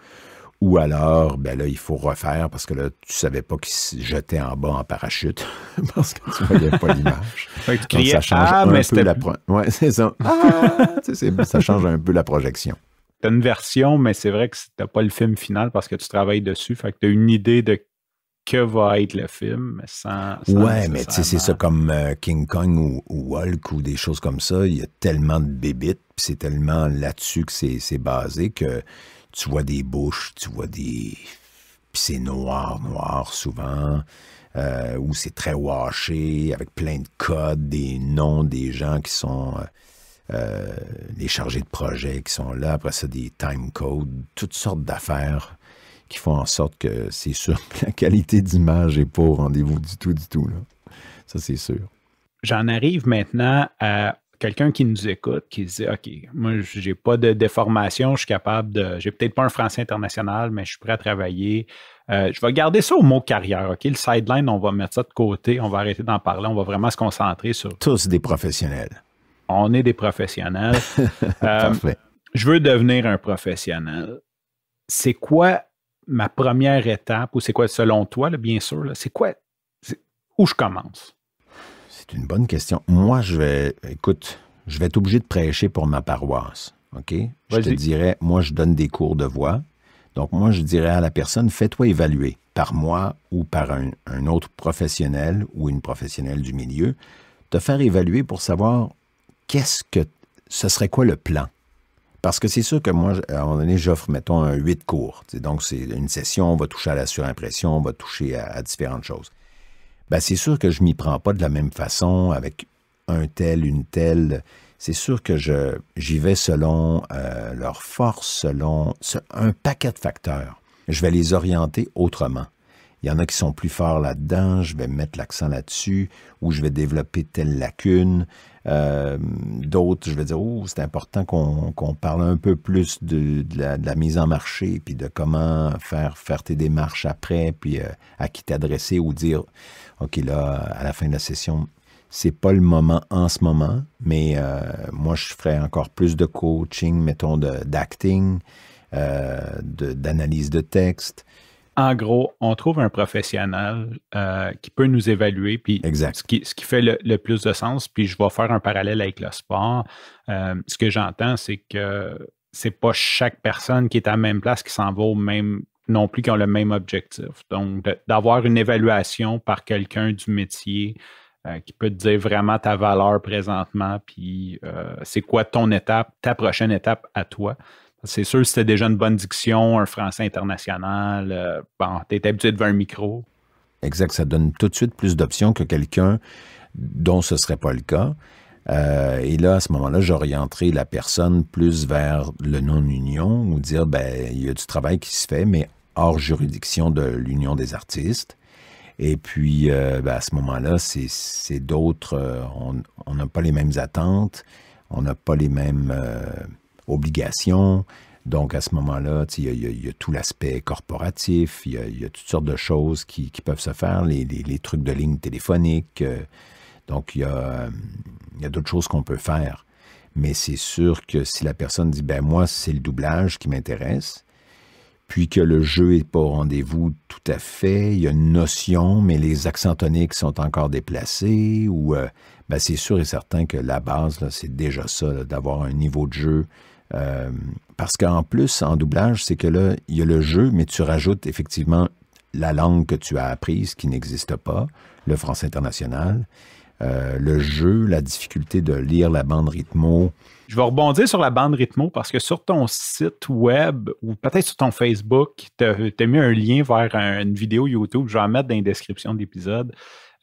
ou alors, ben là, il faut refaire parce que là, tu savais pas qu'il se jetait en bas en parachute parce que tu voyais pas l'image. ça change ah, un peu la ouais, c'est ça. Ah, ça change un peu la projection. T'as une version, mais c'est vrai que t'as pas le film final parce que tu travailles dessus. Fait que t'as une idée de que va être le film sans. ouais, mais tu sais, c'est ça comme euh, King Kong ou, ou, Hulk ou des choses comme ça. Il y a tellement de bébites, puis c'est tellement là-dessus que c'est basé que tu vois des bouches, tu vois des. Puis c'est noir, noir souvent. Euh, où c'est très washé, avec plein de codes, des noms des gens qui sont euh, euh, les chargés de projet qui sont là, après ça des time codes, toutes sortes d'affaires qui font en sorte que c'est sûr la qualité d'image n'est pas au rendez-vous du tout, du tout. Ça, c'est sûr. J'en arrive maintenant à quelqu'un qui nous écoute, qui se dit OK, moi, je n'ai pas de déformation, je suis capable de. J'ai peut-être pas un français international, mais je suis prêt à travailler. Euh, je vais garder ça au mot carrière, OK? Le sideline, on va mettre ça de côté, on va arrêter d'en parler, on va vraiment se concentrer sur. Tous des professionnels. On est des professionnels. Euh, je veux devenir un professionnel. C'est quoi ma première étape, ou c'est quoi selon toi, bien sûr, c'est quoi où je commence? C'est une bonne question. Moi, je vais, écoute, je vais être obligé de prêcher pour ma paroisse. OK? Je te dirais, moi, je donne des cours de voix. Donc, moi, je dirais à la personne, fais-toi évaluer par moi ou par un, un, autre professionnel ou une professionnelle du milieu, te faire évaluer pour savoir qu'est-ce que, ce serait quoi le plan? Parce que c'est sûr que moi, à un moment donné, j'offre, mettons, un 8 cours. Donc, c'est une session, on va toucher à la surimpression, on va toucher à, différentes choses. Ben, c'est sûr que je m'y prends pas de la même façon avec un tel, une telle. C'est sûr que je j'y vais selon euh, leur force, selon un paquet de facteurs. Je vais les orienter autrement. Il y en a qui sont plus forts là-dedans, je vais mettre l'accent là-dessus, ou je vais développer telle lacune, euh, d'autres, je vais dire, oh, c'est important qu'on parle un peu plus de, la, mise en marché, puis de comment faire, faire tes démarches après, puis euh, à qui t'adresser ou dire, OK, là, à la fin de la session, c'est pas le moment en ce moment, mais euh, moi, je ferais encore plus de coaching, mettons, d'acting, d'analyse de texte en gros, on trouve un professionnel euh, qui peut nous évaluer, puis Ce, qui, fait le, plus de sens, puis je vais faire un parallèle avec le sport. Euh, ce que j'entends, c'est que c'est pas chaque personne qui est à la même place qui s'en va même non plus qui ont le même objectif. Donc, d'avoir une évaluation par quelqu'un du métier euh, qui peut te dire vraiment ta valeur présentement, puis c'est quoi ton étape, ta prochaine étape à toi. C'est sûr, c'était déjà une bonne diction, un français international, euh, bon, tu habitué devant un micro. Exact, ça donne tout de suite plus d'options que quelqu'un dont ce ne serait pas le cas. Euh, et là, à ce moment-là, j'orienterai la personne plus vers le non-union ou dire, ben, il y a du travail qui se fait, mais hors juridiction de l'Union des artistes. Et puis, euh, ben, à ce moment-là, c'est d'autres, euh, on n'a pas les mêmes attentes, on n'a pas les mêmes obligations. Donc, à ce moment-là, il y, a tout l'aspect corporatif, il y, a toutes sortes de choses qui, peuvent se faire, les, trucs de ligne téléphonique. Euh, donc, il y a, d'autres choses qu'on peut faire. Mais c'est sûr que si la personne dit, ben moi, c'est le doublage qui m'intéresse, puis que le jeu n'est pas au rendez-vous tout à fait, il y a une notion, mais les accents toniques sont encore déplacés, ou euh, ben, c'est sûr et certain que la base, c'est déjà ça, d'avoir un niveau de jeu euh, parce qu'en plus, en doublage, c'est que là, il y a le jeu, mais tu rajoutes effectivement la langue que tu as apprise qui n'existe pas, le français international, euh, le jeu, la difficulté de lire la bande rythmo. Je vais rebondir sur la bande rythmo parce que sur ton site web ou peut-être sur ton Facebook, tu as, mis un lien vers une vidéo YouTube. Je vais la mettre dans la description de l'épisode.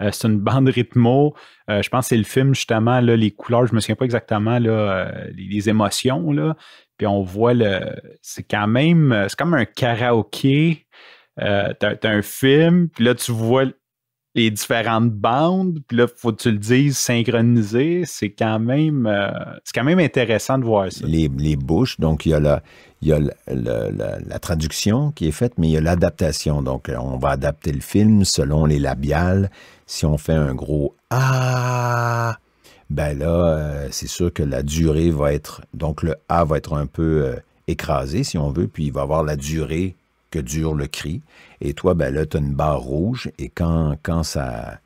Euh, c'est une bande rythmo. Euh, je pense que c'est le film, justement, les couleurs, je ne me souviens pas exactement euh, les, émotions. Puis on voit le. C'est quand même. C'est comme un karaoké. Tu as un film, puis là, tu vois les différentes bandes, puis là, faut que tu le dises synchronisé. C'est quand même c'est quand même intéressant de voir ça. Les, bouches, donc il y a, la, il y a la traduction qui est faite, mais il y a l'adaptation. Donc, on va adapter le film selon les labiales, si on fait un gros A, ben là, euh, c'est sûr que la durée va être, donc le A va être un peu euh, écrasé, si on veut, puis il va avoir la durée que dure le cri. Et toi, ben là, tu as une barre rouge, et quand, quand, ça,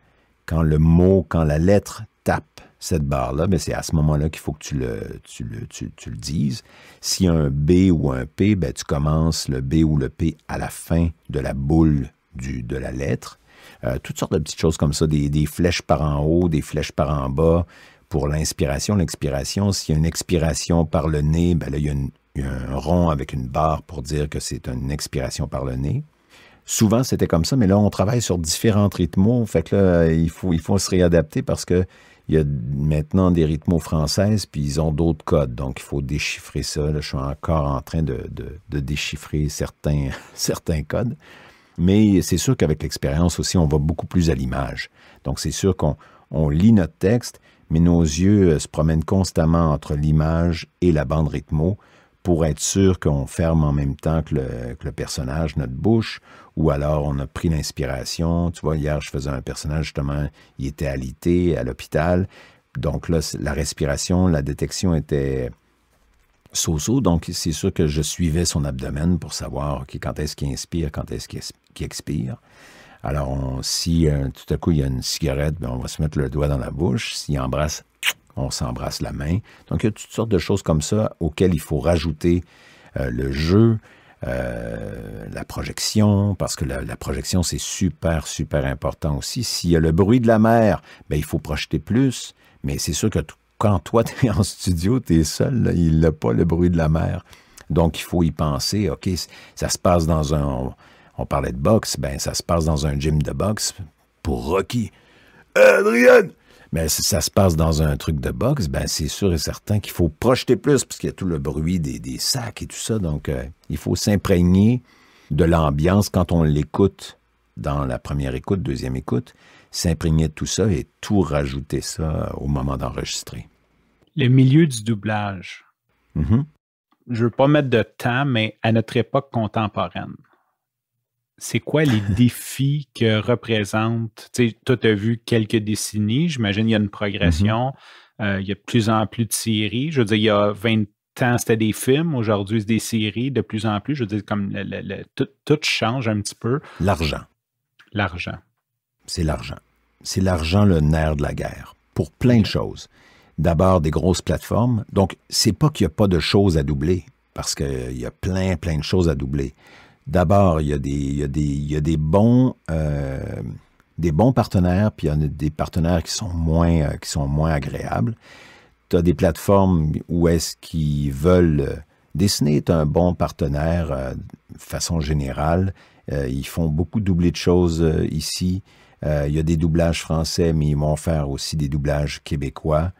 quand le mot, quand la lettre tape cette barre-là, ben c'est à ce moment-là qu'il faut que tu le, tu le, tu, dises. S'il y a un B ou un P, ben tu commences le B ou le P à la fin de la boule du, de la lettre. Euh, toutes sortes de petites choses comme ça, des, flèches par en haut, des flèches par en bas pour l'inspiration, l'expiration. S'il y a une expiration par le nez, ben là, il y, a un rond avec une barre pour dire que c'est une expiration par le nez. Souvent, c'était comme ça, mais là, on travaille sur différents rythmes. Fait là, il faut, se réadapter parce que y a maintenant des rythmes françaises, puis ils ont d'autres codes. Donc, il faut déchiffrer ça. je suis encore en train de, déchiffrer certains codes. Mais c'est sûr qu'avec l'expérience aussi, on va beaucoup plus à l'image. Donc c'est sûr qu'on lit notre texte, mais nos yeux euh, se promènent constamment entre l'image et la bande rythmo pour être sûr qu'on ferme en même temps que le, personnage notre bouche, ou alors on a pris l'inspiration. Tu vois, hier, je faisais un personnage, justement, il était alité à l'hôpital. Donc là, la respiration, la détection était so-so. Donc c'est sûr que je suivais son abdomen pour savoir quand est-ce qu'il inspire, quand est-ce qu'il qui expire. Alors, si euh, tout à coup il y a une cigarette, ben, on va se mettre le doigt dans la bouche. S'il embrasse, on s'embrasse la main. Donc, il y a toutes sortes de choses comme ça auxquelles il faut rajouter euh, le jeu, euh, la projection, parce que la, projection, c'est super, super important aussi. S'il y a le bruit de la mer, ben, il faut projeter plus. Mais c'est sûr que quand toi, tu es en studio, tu es seul, il n'a pas le bruit de la mer. Donc, il faut y penser. OK, ça se passe dans un on parlait de boxe, ben ça se passe dans un gym de boxe pour Rocky. Adrien, Mais si ça se passe dans un truc de boxe, ben c'est sûr et certain qu'il faut projeter plus, parce qu'il y a tout le bruit des, sacs et tout ça. Donc, euh, il faut s'imprégner de l'ambiance quand on l'écoute dans la première écoute, deuxième écoute, s'imprégner de tout ça et tout rajouter ça au moment d'enregistrer. Le milieu du doublage. Mm-hmm. Je ne veux pas mettre de temps, mais à notre époque contemporaine, c'est quoi les défis que représentent... tu sais, toi, tu as vu quelques décennies, j'imagine il y a une progression, mm-hmm. euh, il y a de plus en plus de séries, je veux dire, il y a 20 ans, c'était des films, aujourd'hui, c'est des séries, de plus en plus, je veux dire, comme le, tout, tout change un petit peu. L'argent. L'argent. C'est l'argent. C'est l'argent le nerf de la guerre, pour plein de choses. D'abord, des grosses plateformes. Donc, c'est pas qu'il n'y a pas de choses à doubler, parce qu'il y a plein, plein de choses à doubler d'abord, il, y a des, bons, partenaires, puis il y en a des partenaires qui sont moins, euh, qui sont moins agréables. Tu as des plateformes où est-ce qu'ils veulent... Euh, Disney est un bon partenaire euh, de façon générale. ils font beaucoup de doublés de choses ici. il y a des doublages français, mais ils vont faire aussi des doublages québécois.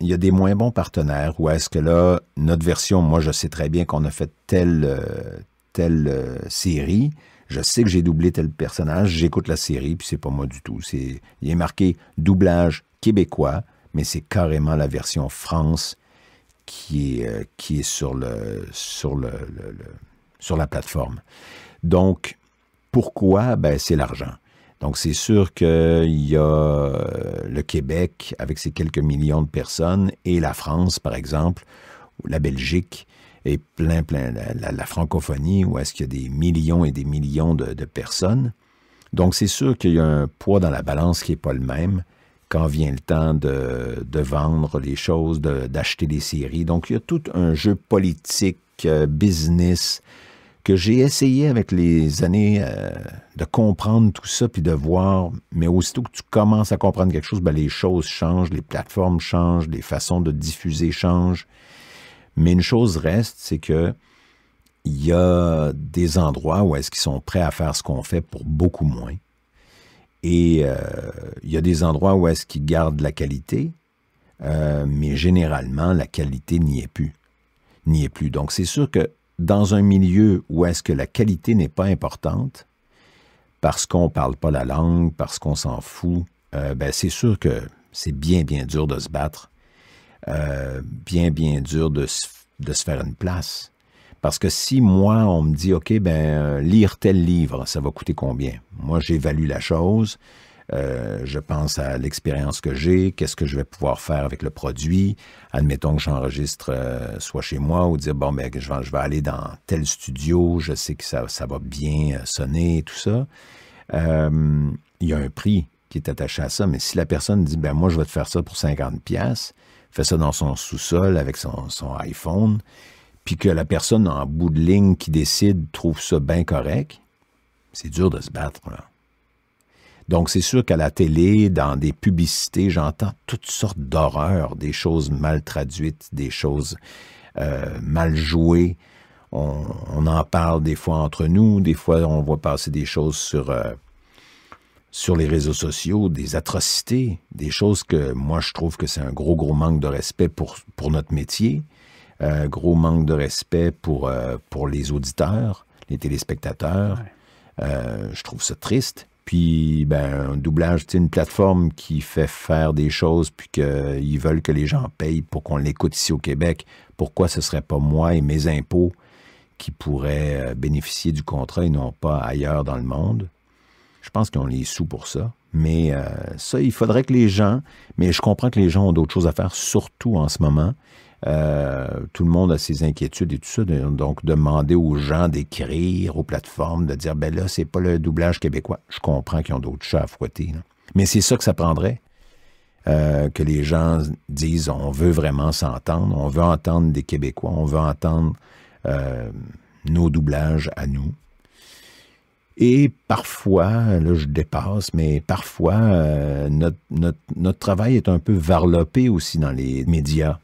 Il y a des moins bons partenaires où est-ce que là, notre version, moi je sais très bien qu'on a fait tel telle euh, série, je sais que j'ai doublé tel personnage, j'écoute la série, puis c'est pas moi du tout. C'est, il est marqué doublage québécois, mais c'est carrément la version France qui est, euh, qui est sur, le, sur, le, sur la plateforme. Donc, pourquoi? Ben, c'est l'argent. Donc, c'est sûr qu'il y a euh, le Québec avec ses quelques millions de personnes et la France, par exemple, ou la Belgique, et plein, plein, la, francophonie, où est-ce qu'il y a des millions et des millions de, personnes. Donc, c'est sûr qu'il y a un poids dans la balance qui n'est pas le même quand vient le temps de, vendre les choses, d'acheter des séries. Donc, il y a tout un jeu politique, euh, business, que j'ai essayé avec les années euh, de comprendre tout ça, puis de voir, mais aussitôt que tu commences à comprendre quelque chose, ben, les choses changent, les plateformes changent, les façons de diffuser changent. Mais une chose reste, c'est que il y a des endroits où est-ce qu'ils sont prêts à faire ce qu'on fait pour beaucoup moins. Et euh, il y a des endroits où est-ce qu'ils gardent la qualité, euh, mais généralement, la qualité n'y est plus. N'y est plus. Donc, c'est sûr que dans un milieu où est-ce que la qualité n'est pas importante, parce qu'on ne parle pas la langue, parce qu'on s'en fout, euh, ben, c'est sûr que c'est bien, bien dur de se battre euh, bien, bien dur de, se faire une place. Parce que si moi, on me dit, OK, ben, lire tel livre, ça va coûter combien? Moi, j'évalue la chose. Euh, je pense à l'expérience que j'ai, qu'est-ce que je vais pouvoir faire avec le produit. Admettons que j'enregistre euh, soit chez moi ou dire, bon, ben, je vais, aller dans tel studio, je sais que ça, va bien sonner et tout ça. il y a un prix qui est attaché à ça, mais si la personne dit, ben, moi, je vais te faire ça pour 50 pièces fait ça dans son sous-sol avec son, iPhone, puis que la personne en bout de ligne qui décide trouve ça bien correct, c'est dur de se battre. Donc, c'est sûr qu'à la télé, dans des publicités, j'entends toutes sortes d'horreurs, des choses mal traduites, des choses euh, mal jouées. On, en parle des fois entre nous, des fois on voit passer des choses sur euh, sur les réseaux sociaux des atrocités, des choses que moi je trouve que c'est un gros, gros manque de respect pour, notre métier, un gros manque de respect pour, euh, les auditeurs, les téléspectateurs. Euh, je trouve ça triste. Puis, ben, un doublage, c'est une plateforme qui fait faire des choses, puis qu'ils euh, veulent que les gens payent pour qu'on l'écoute ici au Québec. Pourquoi ce serait pas moi et mes impôts qui pourraient bénéficier du contrat et non pas ailleurs dans le monde? Je pense qu'on les sous pour ça. Mais euh, ça, il faudrait que les gens, mais je comprends que les gens ont d'autres choses à faire, surtout en ce moment. Euh, tout le monde a ses inquiétudes et tout ça. Donc, demander aux gens d'écrire aux plateformes, de dire, ben là, c'est pas le doublage québécois. Je comprends qu'ils ont d'autres chats à fouetter. Mais c'est ça que ça prendrait. Euh, que les gens disent, on veut vraiment s'entendre, on veut entendre des Québécois, on veut entendre nos doublages à nous. Et parfois, là je dépasse, mais parfois euh, notre, travail est un peu varlopé aussi dans les médias.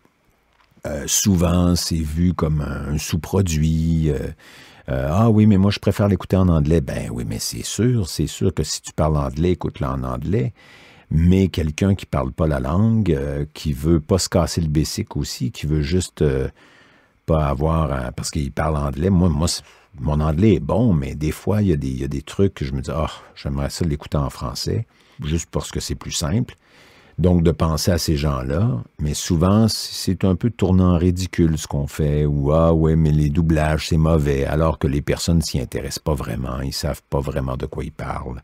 Euh, souvent, c'est vu comme un sous-produit. Euh, ah oui, mais moi, je préfère l'écouter en anglais. Ben oui, mais c'est sûr, c'est sûr que si tu parles anglais, écoute-le en anglais. Mais quelqu'un qui parle pas la langue, qui veut pas se casser le basic aussi, qui veut juste pas avoir... parce qu'il parle anglais, moi, moi mon anglais est bon, mais des fois, il y a des, trucs que je me dis, oh, j'aimerais ça l'écouter en français, juste parce que c'est plus simple. Donc, de penser à ces gens-là, mais souvent, c'est un peu tournant ridicule ce qu'on fait, ou ah ouais, mais les doublages, c'est mauvais, alors que les personnes s'y intéressent pas vraiment, ils savent pas vraiment de quoi ils parlent.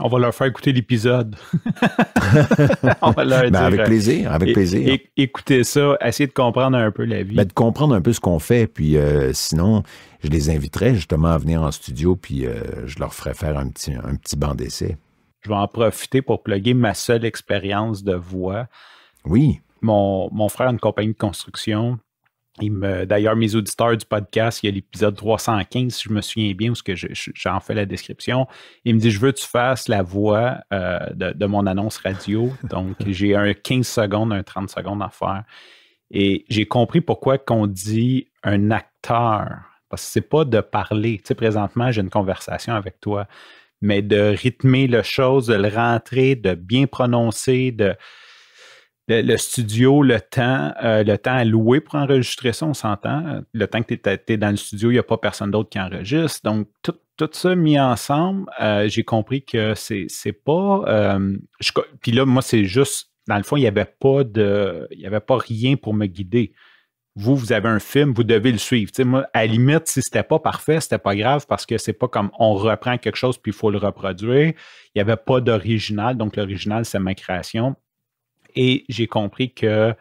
On va leur faire écouter l'épisode. On va leur ben, dire, euh, avec plaisir, avec plaisir. Écouter ça, essayer de comprendre un peu la vie. Ben, de comprendre un peu ce qu'on fait, puis euh, sinon, je les inviterai justement à venir en studio, puis euh, je leur ferai faire un petit, un petit banc d'essai. Je vais en profiter pour plugger ma seule expérience de voix. Oui. Mon, mon frère a une compagnie de construction, D'ailleurs, mes auditeurs du podcast, il y a l'épisode 315, si je me souviens bien, où j'en fais la description. Il me dit Je veux que tu fasses la voix euh, de, mon annonce radio. Donc, j'ai un 15 secondes, un 30 secondes à faire. Et j'ai compris pourquoi qu'on dit un acteur. Parce que c'est pas de parler. Tu sais, présentement, j'ai une conversation avec toi, mais de rythmer le chose, de le rentrer, de bien prononcer, de le, studio, le temps, euh, le temps alloué pour enregistrer ça, on s'entend. Le temps que tu es, dans le studio, il n'y a pas personne d'autre qui enregistre. Donc, tout, ça mis ensemble, euh, j'ai compris que c'est pas. Euh, puis là, moi, c'est juste, dans le fond, il n'y avait pas de. Il n'y avait pas rien pour me guider. Vous, vous avez un film, vous devez le suivre. à la limite, si ce n'était pas parfait, ce n'était pas grave parce que c'est pas comme on reprend quelque chose puis il faut le reproduire. Il n'y avait pas d'original, donc l'original, c'est ma création et j'ai compris que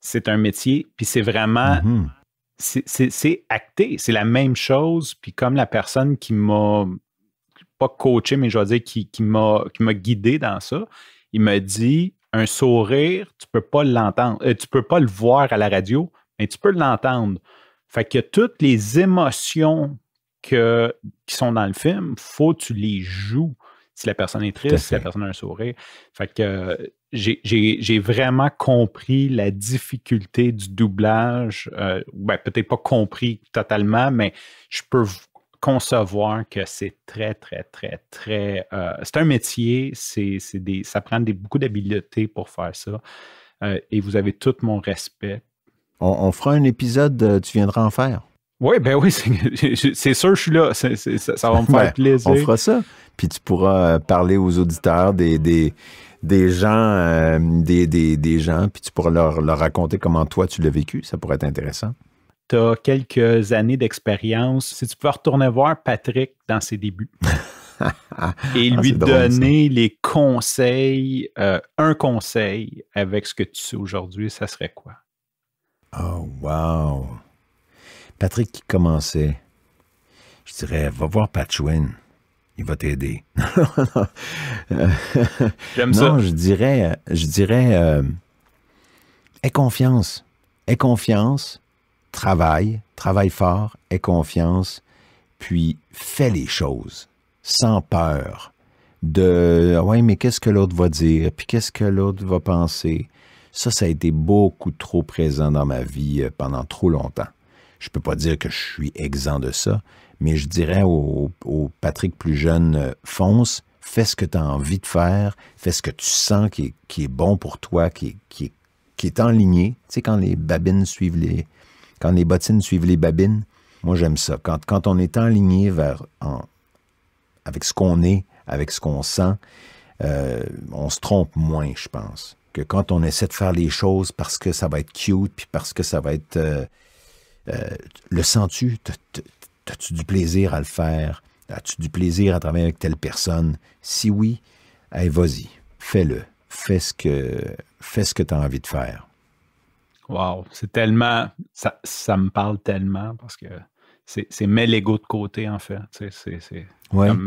c'est un métier, puis c'est vraiment, mhm. c'est acté, c'est la même chose, puis comme la personne qui m'a, pas coaché, mais je veux dire qui, qui m'a guidé dans ça, il m'a dit, un sourire, tu peux pas l'entendre, euh, tu peux pas le voir à la radio, mais tu peux l'entendre. Fait que toutes les émotions que, qui sont dans le film, faut que tu les joues. Si la personne est triste, si la personne a un sourire. Fait que j'ai vraiment compris la difficulté du doublage. Euh, ben, peut-être pas compris totalement, mais je peux concevoir que c'est très, très, très, très. Euh, c'est un métier, c'est, des, ça prend des, beaucoup d'habileté pour faire ça. Euh, et vous avez tout mon respect. On, fera un épisode, tu viendras en faire. Oui, ben oui, c'est sûr, je suis là. ça, va me faire ben, plaisir. On fera ça. Puis tu pourras parler aux auditeurs des des gens, euh, des, gens, puis tu pourras leur, raconter comment toi tu l'as vécu. Ça pourrait être intéressant tu as quelques années d'expérience. Si tu peux retourner voir Patrick dans ses débuts et ah, lui donner les conseils, euh, un conseil avec ce que tu sais aujourd'hui, ça serait quoi? Oh, wow! Patrick qui commençait. Je dirais, va voir Patchwin il va t'aider. J'aime ça. Non, je dirais, je dirais, euh, aie confiance. Aie confiance, travaille, travaille fort, aie confiance, puis fais les choses sans peur de ah ouais mais qu'est-ce que l'autre va dire puis qu'est-ce que l'autre va penser ça ça a été beaucoup trop présent dans ma vie euh, pendant trop longtemps je peux pas dire que je suis exempt de ça mais je dirais au, Patrick plus jeune, euh, fonce, fais ce que tu as envie de faire, fais ce que tu sens qui est, bon pour toi, qui est, qui, est, enligné. Tu sais, quand les babines suivent les... Quand les bottines suivent les babines, moi j'aime ça. Quand, quand on est enligné vers... avec ce qu'on est, avec ce qu'on sent, euh, on se trompe moins, je pense, que quand on essaie de faire les choses parce que ça va être cute, puis parce que ça va être... Euh, le sens-tu? As-tu du plaisir à le faire? As-tu du plaisir à travailler avec telle personne? Si oui, allez, vas-y, fais-le. Fais ce que fais ce que tu as envie de faire. Wow, c'est tellement. Ça, me parle tellement parce que c'est mettre l'ego de côté, en fait. C'est euh,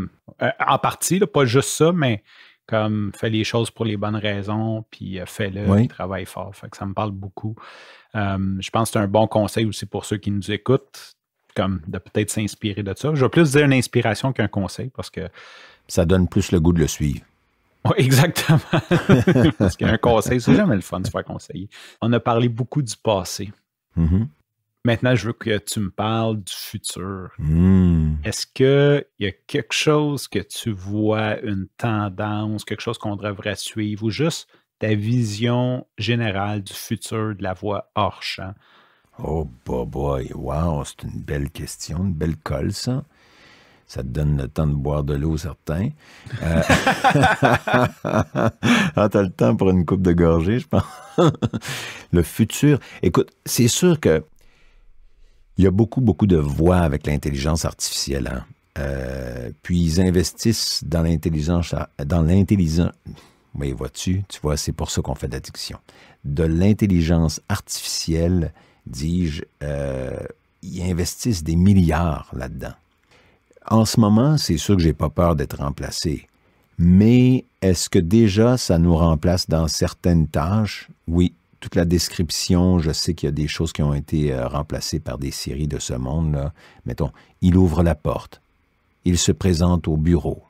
en partie, pas juste ça, mais comme fais les choses pour les bonnes raisons, puis euh, fais-le, travail travaille fort. Fait que ça me parle beaucoup. Euh, je pense que c'est un bon conseil aussi pour ceux qui nous écoutent comme de peut-être s'inspirer de ça. Je vais plus dire une inspiration qu'un conseil parce que. Ça donne plus le goût de le suivre. exactement. parce qu'un conseil, c'est jamais le fun de se faire conseiller. On a parlé beaucoup du passé. Mm-hmm. Maintenant, je veux que tu me parles du futur. Mm. Est-ce qu'il y a quelque chose que tu vois, une tendance, quelque chose qu'on devrait suivre ou juste ta vision générale du futur de la voie hors champ? Oh, boy, wow, c'est une belle question, une belle colle, ça. Ça te donne le temps de boire de l'eau, certains. Euh, ah, t'as le temps pour une coupe de gorgée, je pense. le futur. Écoute, c'est sûr que il y a beaucoup, beaucoup de voix avec l'intelligence artificielle. Hein. Euh, puis ils investissent dans l'intelligence, dans l'intelligence. Oui, vois-tu, tu vois, c'est pour ça qu'on fait l'addiction. De l'intelligence artificielle dis-je, euh, ils investissent des milliards là-dedans. En ce moment, c'est sûr que j'ai pas peur d'être remplacé. Mais est-ce que déjà ça nous remplace dans certaines tâches? Oui, toute la description, je sais qu'il y a des choses qui ont été euh, remplacées par des séries de ce monde-là. Mettons, il ouvre la porte, il se présente au bureau,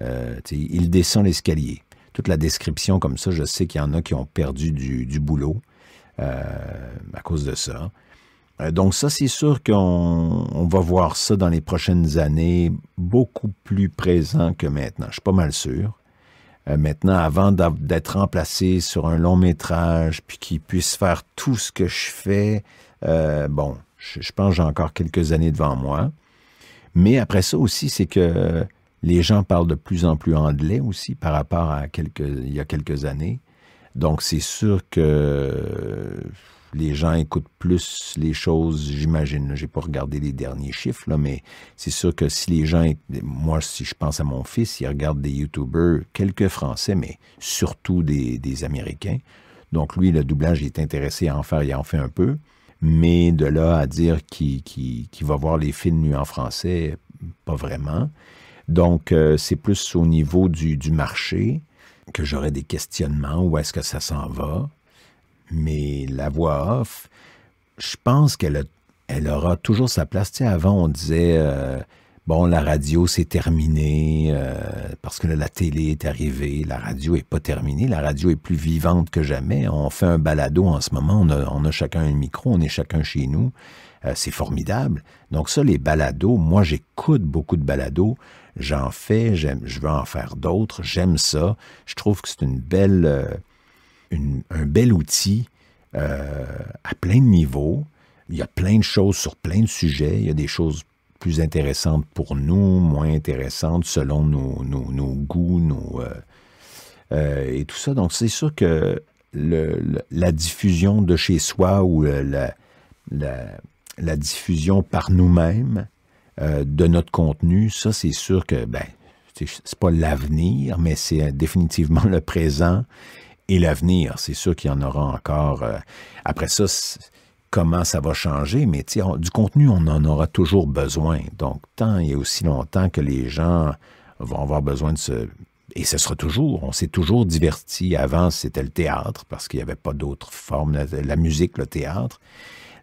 euh, il descend l'escalier. Toute la description comme ça, je sais qu'il y en a qui ont perdu du boulot. Euh, à cause de ça. Euh, donc ça, c'est sûr qu'on va voir ça dans les prochaines années beaucoup plus présent que maintenant. Je suis pas mal sûr. Euh, maintenant, avant d'être remplacé sur un long métrage, puis qu'il puisse faire tout ce que je fais, bon, je, pense que j'ai encore quelques années devant moi. Mais après ça aussi, c'est que les gens parlent de plus en plus anglais aussi par rapport à quelques, il y a quelques années. Donc, c'est sûr que les gens écoutent plus les choses, j'imagine. J'ai pas regardé les derniers chiffres, mais c'est sûr que si les gens, moi, si je pense à mon fils, il regarde des YouTubers, quelques Français, mais surtout des, Américains. Donc, lui, le doublage, il est intéressé à en faire, il en fait un peu. Mais de là à dire qu'il va voir les films, nus en français, pas vraiment. Donc, euh, c'est plus au niveau du marché que j'aurais des questionnements, où est-ce que ça s'en va, mais la voix off, je pense qu'elle elle aura toujours sa place. Tu avant, on disait, euh, bon, la radio, c'est terminé, euh, parce que la télé est arrivée, la radio est pas terminée, la radio est plus vivante que jamais. On fait un balado en ce moment, on a, chacun un micro, on est chacun chez nous. Euh, c'est formidable. Donc ça, les balados, moi, j'écoute beaucoup de balados. J'en fais, je veux en faire d'autres, j'aime ça. Je trouve que c'est une belle, euh, un bel outil euh, à plein de niveaux. Il y a plein de choses sur plein de sujets. Il y a des choses plus intéressantes pour nous, moins intéressantes selon nos, goûts, nos, euh, et tout ça. Donc c'est sûr que la diffusion de chez soi ou la diffusion par nous-mêmes euh, de notre contenu, ça, c'est sûr que, ben, c'est pas l'avenir, mais c'est euh, définitivement le présent et l'avenir. C'est sûr qu'il y en aura encore. Euh, après ça, comment ça va changer, mais du contenu, on en aura toujours besoin. Donc, tant et aussi longtemps que les gens vont avoir besoin de ce, et ce sera toujours, on s'est toujours diverti. Avant, c'était le théâtre, parce qu'il n'y avait pas d'autres formes. la, musique, le théâtre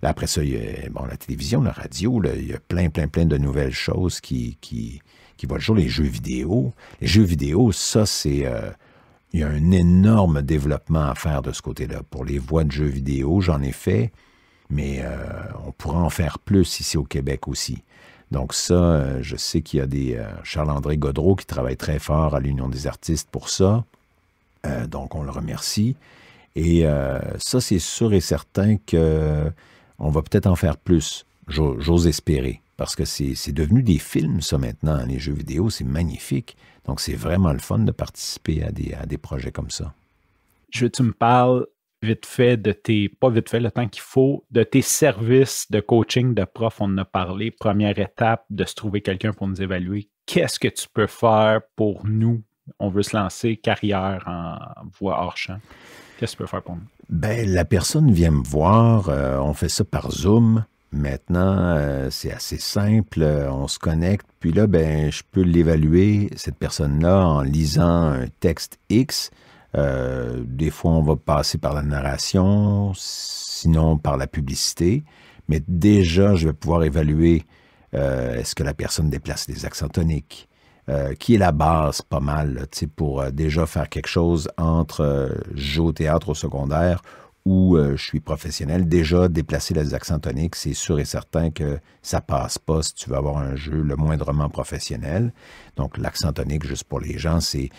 après ça, il y a bon, la télévision, la radio, il y a plein, plein, plein de nouvelles choses qui, qui, qui voient le jour. Les jeux vidéo. Les jeux vidéo, ça, c'est... Euh, il y a un énorme développement à faire de ce côté-là. Pour les voix de jeux vidéo, j'en ai fait, mais euh, on pourra en faire plus ici au Québec aussi. Donc ça, euh, je sais qu'il y a des... Charles-André Godreau qui travaille très fort à l'Union des artistes pour ça. donc on le remercie. Et ça, c'est sûr et certain que on va peut-être en faire plus, j'ose espérer, parce que c'est devenu des films, ça maintenant, les jeux vidéo, c'est magnifique. Donc c'est vraiment le fun de participer à des, projets comme ça. Je veux que tu me parles vite fait de tes, pas vite fait, le temps qu'il faut, de tes services de coaching de prof, on en a parlé, première étape de se trouver quelqu'un pour nous évaluer. Qu'est-ce que tu peux faire pour nous? On veut se lancer carrière en voie hors champ. Qu'est-ce que tu peux faire pour nous? Ben, la personne vient me voir, euh, on fait ça par Zoom. Maintenant, euh, c'est assez simple, euh, on se connecte, puis là, ben, je peux l'évaluer, cette personne-là, en lisant un texte X. des fois, on va passer par la narration, sinon par la publicité, mais déjà, je vais pouvoir évaluer est-ce que la personne déplace les accents toniques? Euh, qui est la base pas mal sais, pour euh, déjà faire quelque chose entre jeu au théâtre au secondaire ou euh, je suis professionnel. Déjà, déplacer les accents toniques, c'est sûr et certain que ça passe pas si tu veux avoir un jeu le moindrement professionnel. Donc, l'accent tonique, juste pour les gens, c'est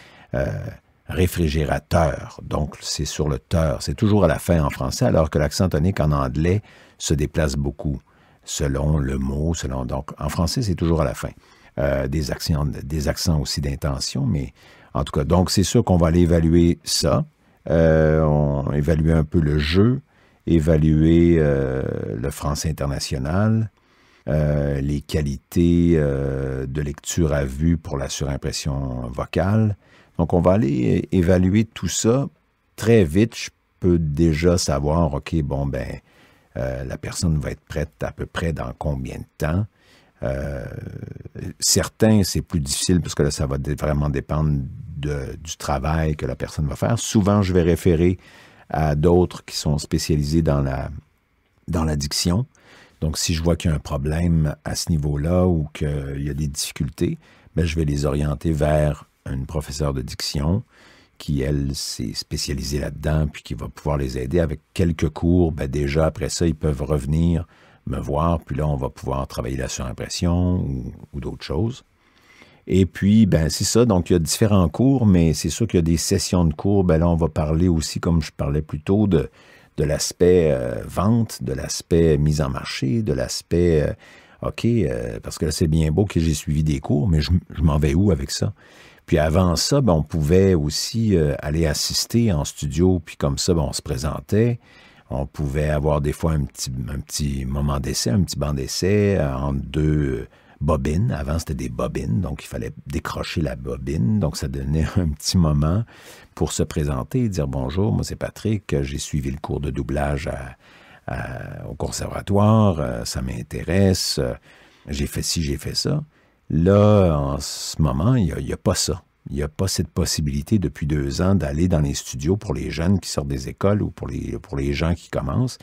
réfrigérateur. Donc, c'est sur le teur. C'est toujours à la fin en français, alors que l'accent tonique en anglais se déplace beaucoup selon le mot, selon... Donc, en français, c'est toujours à la fin. Euh, des, accents, aussi d'intention, mais en tout cas, donc c'est sûr qu'on va aller évaluer ça, euh, on évaluer un peu le jeu, évaluer euh, le français international, les qualités de lecture à vue pour la surimpression vocale. Donc, on va aller évaluer tout ça très vite. Je peux déjà savoir, OK, bon, ben, la personne va être prête à peu près dans combien de temps. Euh, certains, c'est plus difficile parce que là, ça va vraiment dépendre du travail que la personne va faire. Souvent, je vais référer à d'autres qui sont spécialisés dans la dans l'addiction. Donc, si je vois qu'il y a un problème à ce niveau-là ou qu'il y a des difficultés, ben, je vais les orienter vers une professeure de diction qui, elle, s'est spécialisée là-dedans, puis qui va pouvoir les aider avec quelques cours. Ben, déjà, après ça, ils peuvent revenir me voir, puis là, on va pouvoir travailler la surimpression ou, d'autres choses. Et puis, ben, c'est ça. Donc, il y a différents cours, mais c'est sûr qu'il y a des sessions de cours. Ben, là, on va parler aussi, comme je parlais plus tôt, de, de l'aspect euh, vente, de l'aspect mise en marché, de l'aspect, euh, OK, euh, parce que là, c'est bien beau que j'ai suivi des cours, mais je, m'en vais où avec ça? Puis avant ça, ben, on pouvait aussi aller assister en studio, puis comme ça, ben, on se présentait. On pouvait avoir des fois un petit, petit moment d'essai, un petit banc d'essai euh, en deux euh, bobines. Avant, c'était des bobines, donc il fallait décrocher la bobine. Donc, ça donnait un petit moment pour se présenter, dire bonjour, moi c'est Patrick, j'ai suivi le cours de doublage au conservatoire, euh, ça m'intéresse, j'ai fait ci, j'ai fait ça. Là, en ce moment, il n'y a, pas ça il n'y a pas cette possibilité depuis deux ans d'aller dans les studios pour les jeunes qui sortent des écoles ou pour les, pour les gens qui commencent,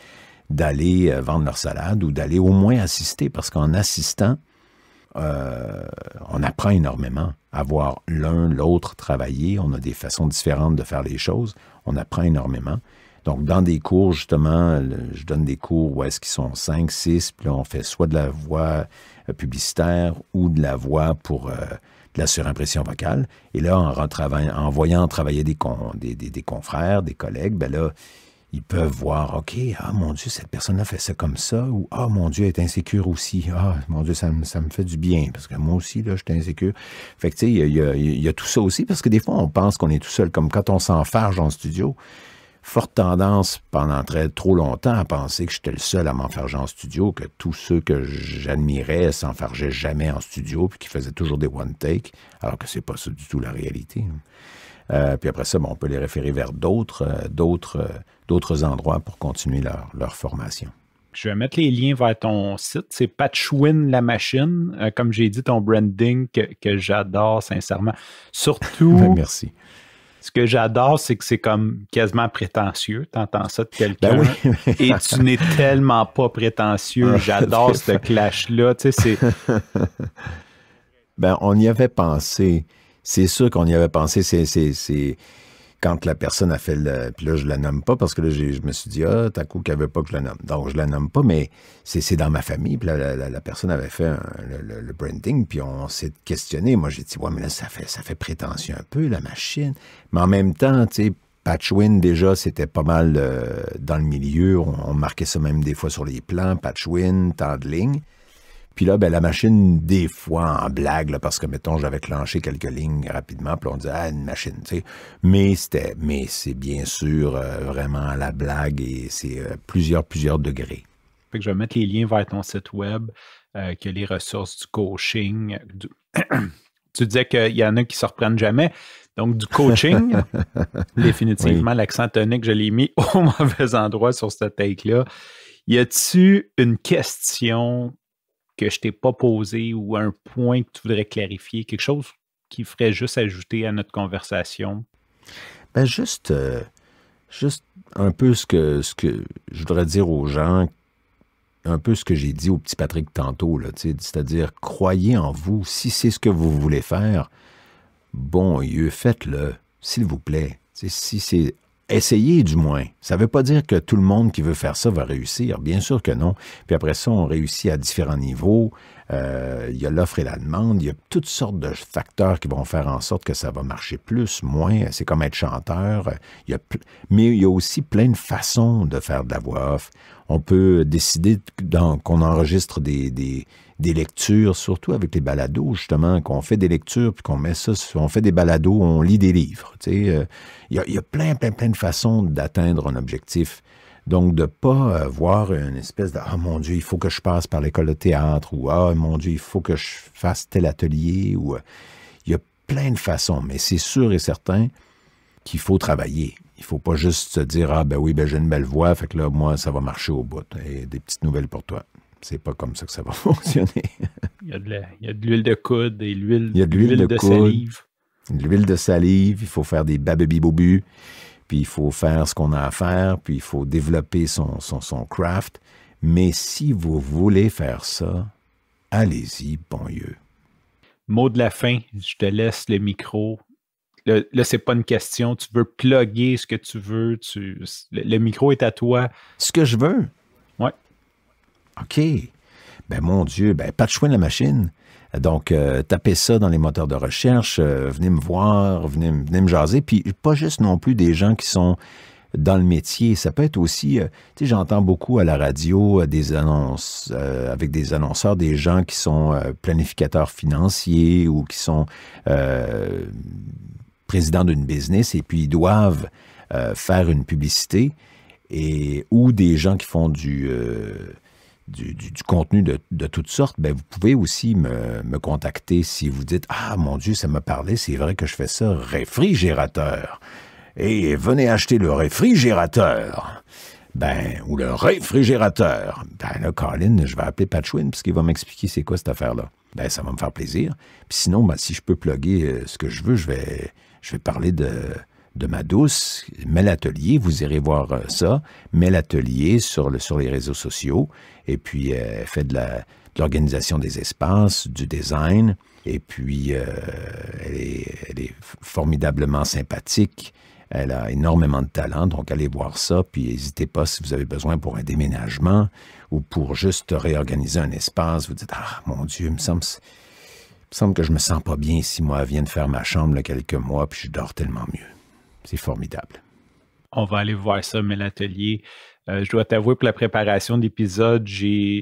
d'aller euh, vendre leur salade ou d'aller au moins assister, parce qu'en assistant, euh, on apprend énormément à voir l'un, l'autre travailler. On a des façons différentes de faire les choses. On apprend énormément. Donc, dans des cours, justement, je donne des cours où est-ce qu'ils sont cinq, six. puis là, on fait soit de la voix euh, publicitaire ou de la voix pour de la surimpression vocale. Et là, en, en voyant travailler des, confrères, des collègues, ben là, ils peuvent voir, OK, ah mon Dieu, cette personne-là fait ça comme ça, ou ah mon Dieu, elle est insécure aussi, ah mon Dieu, ça me, fait du bien, parce que moi aussi, là, je suis insécure. Fait que, tu sais, il y, y a, tout ça aussi, parce que des fois, on pense qu'on est tout seul, comme quand on s'enfarge en studio, forte tendance pendant très trop longtemps à penser que j'étais le seul à m'enfarger en studio, que tous ceux que j'admirais s'enfargeaient jamais en studio, puis qui faisaient toujours des one take, alors que c'est pas ça du tout la réalité. Euh, puis après ça, on peut les référer vers d'autres, euh, d'autres, euh, d'autres endroits pour continuer leur, formation. Je vais mettre les liens vers ton site. C'est Patchwin la machine. comme j'ai dit, ton branding que, que j'adore sincèrement. Surtout. Merci ce que j'adore, c'est que c'est comme quasiment prétentieux. t'entends ça de quelqu'un. Ben et tu n'es tellement pas prétentieux. Ah, j'adore ce clash-là. Tu sais, ben, on y avait pensé. C'est sûr qu'on y avait pensé. C'est quand la personne a fait le. Puis là, je la nomme pas parce que là, je me suis dit, ah, t'as coup qu'elle veut pas que je la nomme. Donc, je la nomme pas, mais c'est dans ma famille. Puis là, la, personne avait fait le, branding, puis on s'est questionné. Moi, j'ai dit, ouais, mais là, ça fait, ça fait prétentieux un peu, la machine. Mais en même temps, tu sais, Patchwin, déjà, c'était pas mal euh, dans le milieu. On, marquait ça même des fois sur les plans. Patchwin, Tandling. Puis là, ben, la machine, des fois, en blague, parce que, mettons, j'avais clenché quelques lignes rapidement, puis on disait, ah, une machine, tu sais. Mais c'était, mais c'est bien sûr euh, vraiment la blague et c'est euh, plusieurs, plusieurs degrés. Fait que je vais mettre les liens vers ton site web, euh, que les ressources du coaching. tu disais qu'il y en a qui se reprennent jamais. Donc, du coaching, définitivement, l'accent tonique, je l'ai mis au mauvais endroit sur ce take-là. Y a-tu une question que je t'ai pas posé ou un point que tu voudrais clarifier, quelque chose qui ferait juste ajouter à notre conversation? Ben juste, euh, juste un peu ce que, ce que je voudrais dire aux gens, un peu ce que j'ai dit au petit Patrick tantôt, c'est-à-dire croyez en vous. Si c'est ce que vous voulez faire, bon Dieu, faites-le, s'il vous plaît. si c'est Essayez du moins. Ça ne veut pas dire que tout le monde qui veut faire ça va réussir. Bien sûr que non. Puis après ça, on réussit à différents niveaux. Euh, il y a l'offre et la demande. Il y a toutes sortes de facteurs qui vont faire en sorte que ça va marcher plus, moins. C'est comme être chanteur. Mais il y a aussi plein de façons de faire de la voix off. On peut décider qu'on enregistre des, des lectures, surtout avec les balados, justement, qu'on fait des lectures, puis qu'on met ça, on fait des balados, on lit des livres. Tu il euh, y, a plein, plein, plein de façons d'atteindre un objectif. Donc, de ne pas avoir euh, voir une espèce de Ah mon Dieu, il faut que je passe par l'école de théâtre, ou Ah mon Dieu, il faut que je fasse tel atelier, ou il euh, y a plein de façons, mais c'est sûr et certain qu'il faut travailler. Il faut pas juste se dire Ah ben oui, ben j'ai une belle voix, fait que là, moi, ça va marcher au bout. Et des petites nouvelles pour toi c'est pas comme ça que ça va fonctionner. il, y a de l'huile de coude et l'huile, il de l'huile de, salive. L'huile de salive, il faut faire des bababibobus, puis il faut faire ce qu'on a à faire, puis il faut développer son, son, craft. Mais si vous voulez faire ça, allez-y, bon Dieu. Mot de la fin, je te laisse le micro. Là, c'est pas une question. Tu veux plugger ce que tu veux. le micro est à toi. Ce que je veux. OK. Ben mon Dieu, ben de la machine. Donc, euh, tapez ça dans les moteurs de recherche, euh, venez me voir, venez, me jaser. Puis, pas juste non plus des gens qui sont dans le métier. Ça peut être aussi, euh, tu sais, j'entends beaucoup à la radio des annonces, avec des annonceurs, des gens qui sont planificateurs financiers ou qui sont présidents d'une business et puis ils doivent faire une publicité et ou des gens qui font du du, contenu de, toutes sortes, ben vous pouvez aussi me, me, contacter si vous dites Ah mon Dieu, ça m'a parlé, c'est vrai que je fais ça, réfrigérateur. Et venez acheter le réfrigérateur. Ben, ou le réfrigérateur. Ben là, Colin, je vais appeler Patchwin parce qu'il va m'expliquer c'est quoi cette affaire-là. Ben, ça va me faire plaisir. Puis sinon, ben, si je peux plugger euh, ce que je veux, je vais, je vais parler de, de ma douce, Mel vous irez voir euh, ça, mais l'atelier sur, le, sur les réseaux sociaux, et puis euh, fait de la l'organisation des espaces, du design, et puis euh, elle, est, formidablement sympathique, elle a énormément de talent, donc allez voir ça, puis n'hésitez pas si vous avez besoin pour un déménagement ou pour juste réorganiser un espace, vous dites, ah mon Dieu, il me semble semble que je me sens pas bien si moi, viens de faire ma chambre quelques mois, puis je dors tellement mieux. C'est formidable. On va aller voir ça, mais l'atelier. Euh, je dois t'avouer, pour la préparation d'épisodes, j'ai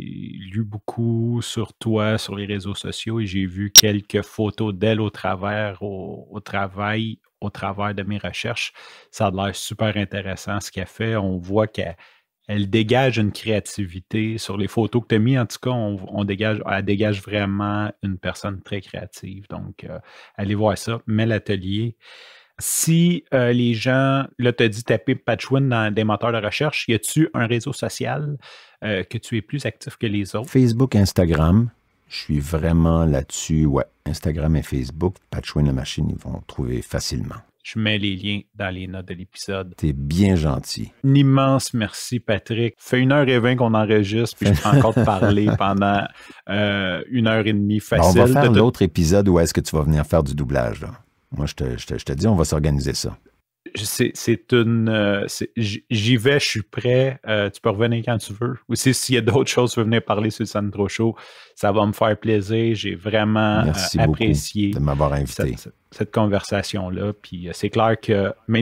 lu beaucoup sur toi, sur les réseaux sociaux, et j'ai vu quelques photos d'elle au travers, au, travail, au travers de mes recherches. Ça a l'air super intéressant ce qu'elle fait. On voit qu'elle dégage une créativité. Sur les photos que tu as mises, en tout cas, on, dégage, elle dégage vraiment une personne très créative. Donc, euh, allez voir ça. Mais l'atelier si euh, les gens, là, t'as dit taper Patchwin dans des moteurs de recherche, y a-tu un réseau social euh, que tu es plus actif que les autres? Facebook, Instagram. Je suis vraiment là-dessus. Ouais, Instagram et Facebook, Patchwin la machine, ils vont trouver facilement. Je mets les liens dans les notes de l'épisode. T'es bien gentil. Un immense merci, Patrick. fait une heure et vingt qu'on enregistre, puis je peux encore te parler pendant euh, une heure et demie facile. on va faire autre épisode où est-ce que tu vas venir faire du doublage. Là. Moi, je te, dis, on va s'organiser ça. C'est une. Euh, j'y vais, je suis prêt. Euh, tu peux revenir quand tu veux. Aussi, s'il y a d'autres choses, tu veux venir parler sur le Sandro ça va me faire plaisir. J'ai vraiment euh, apprécié de m'avoir invité. cette, conversation-là. Puis c'est clair que maintenant.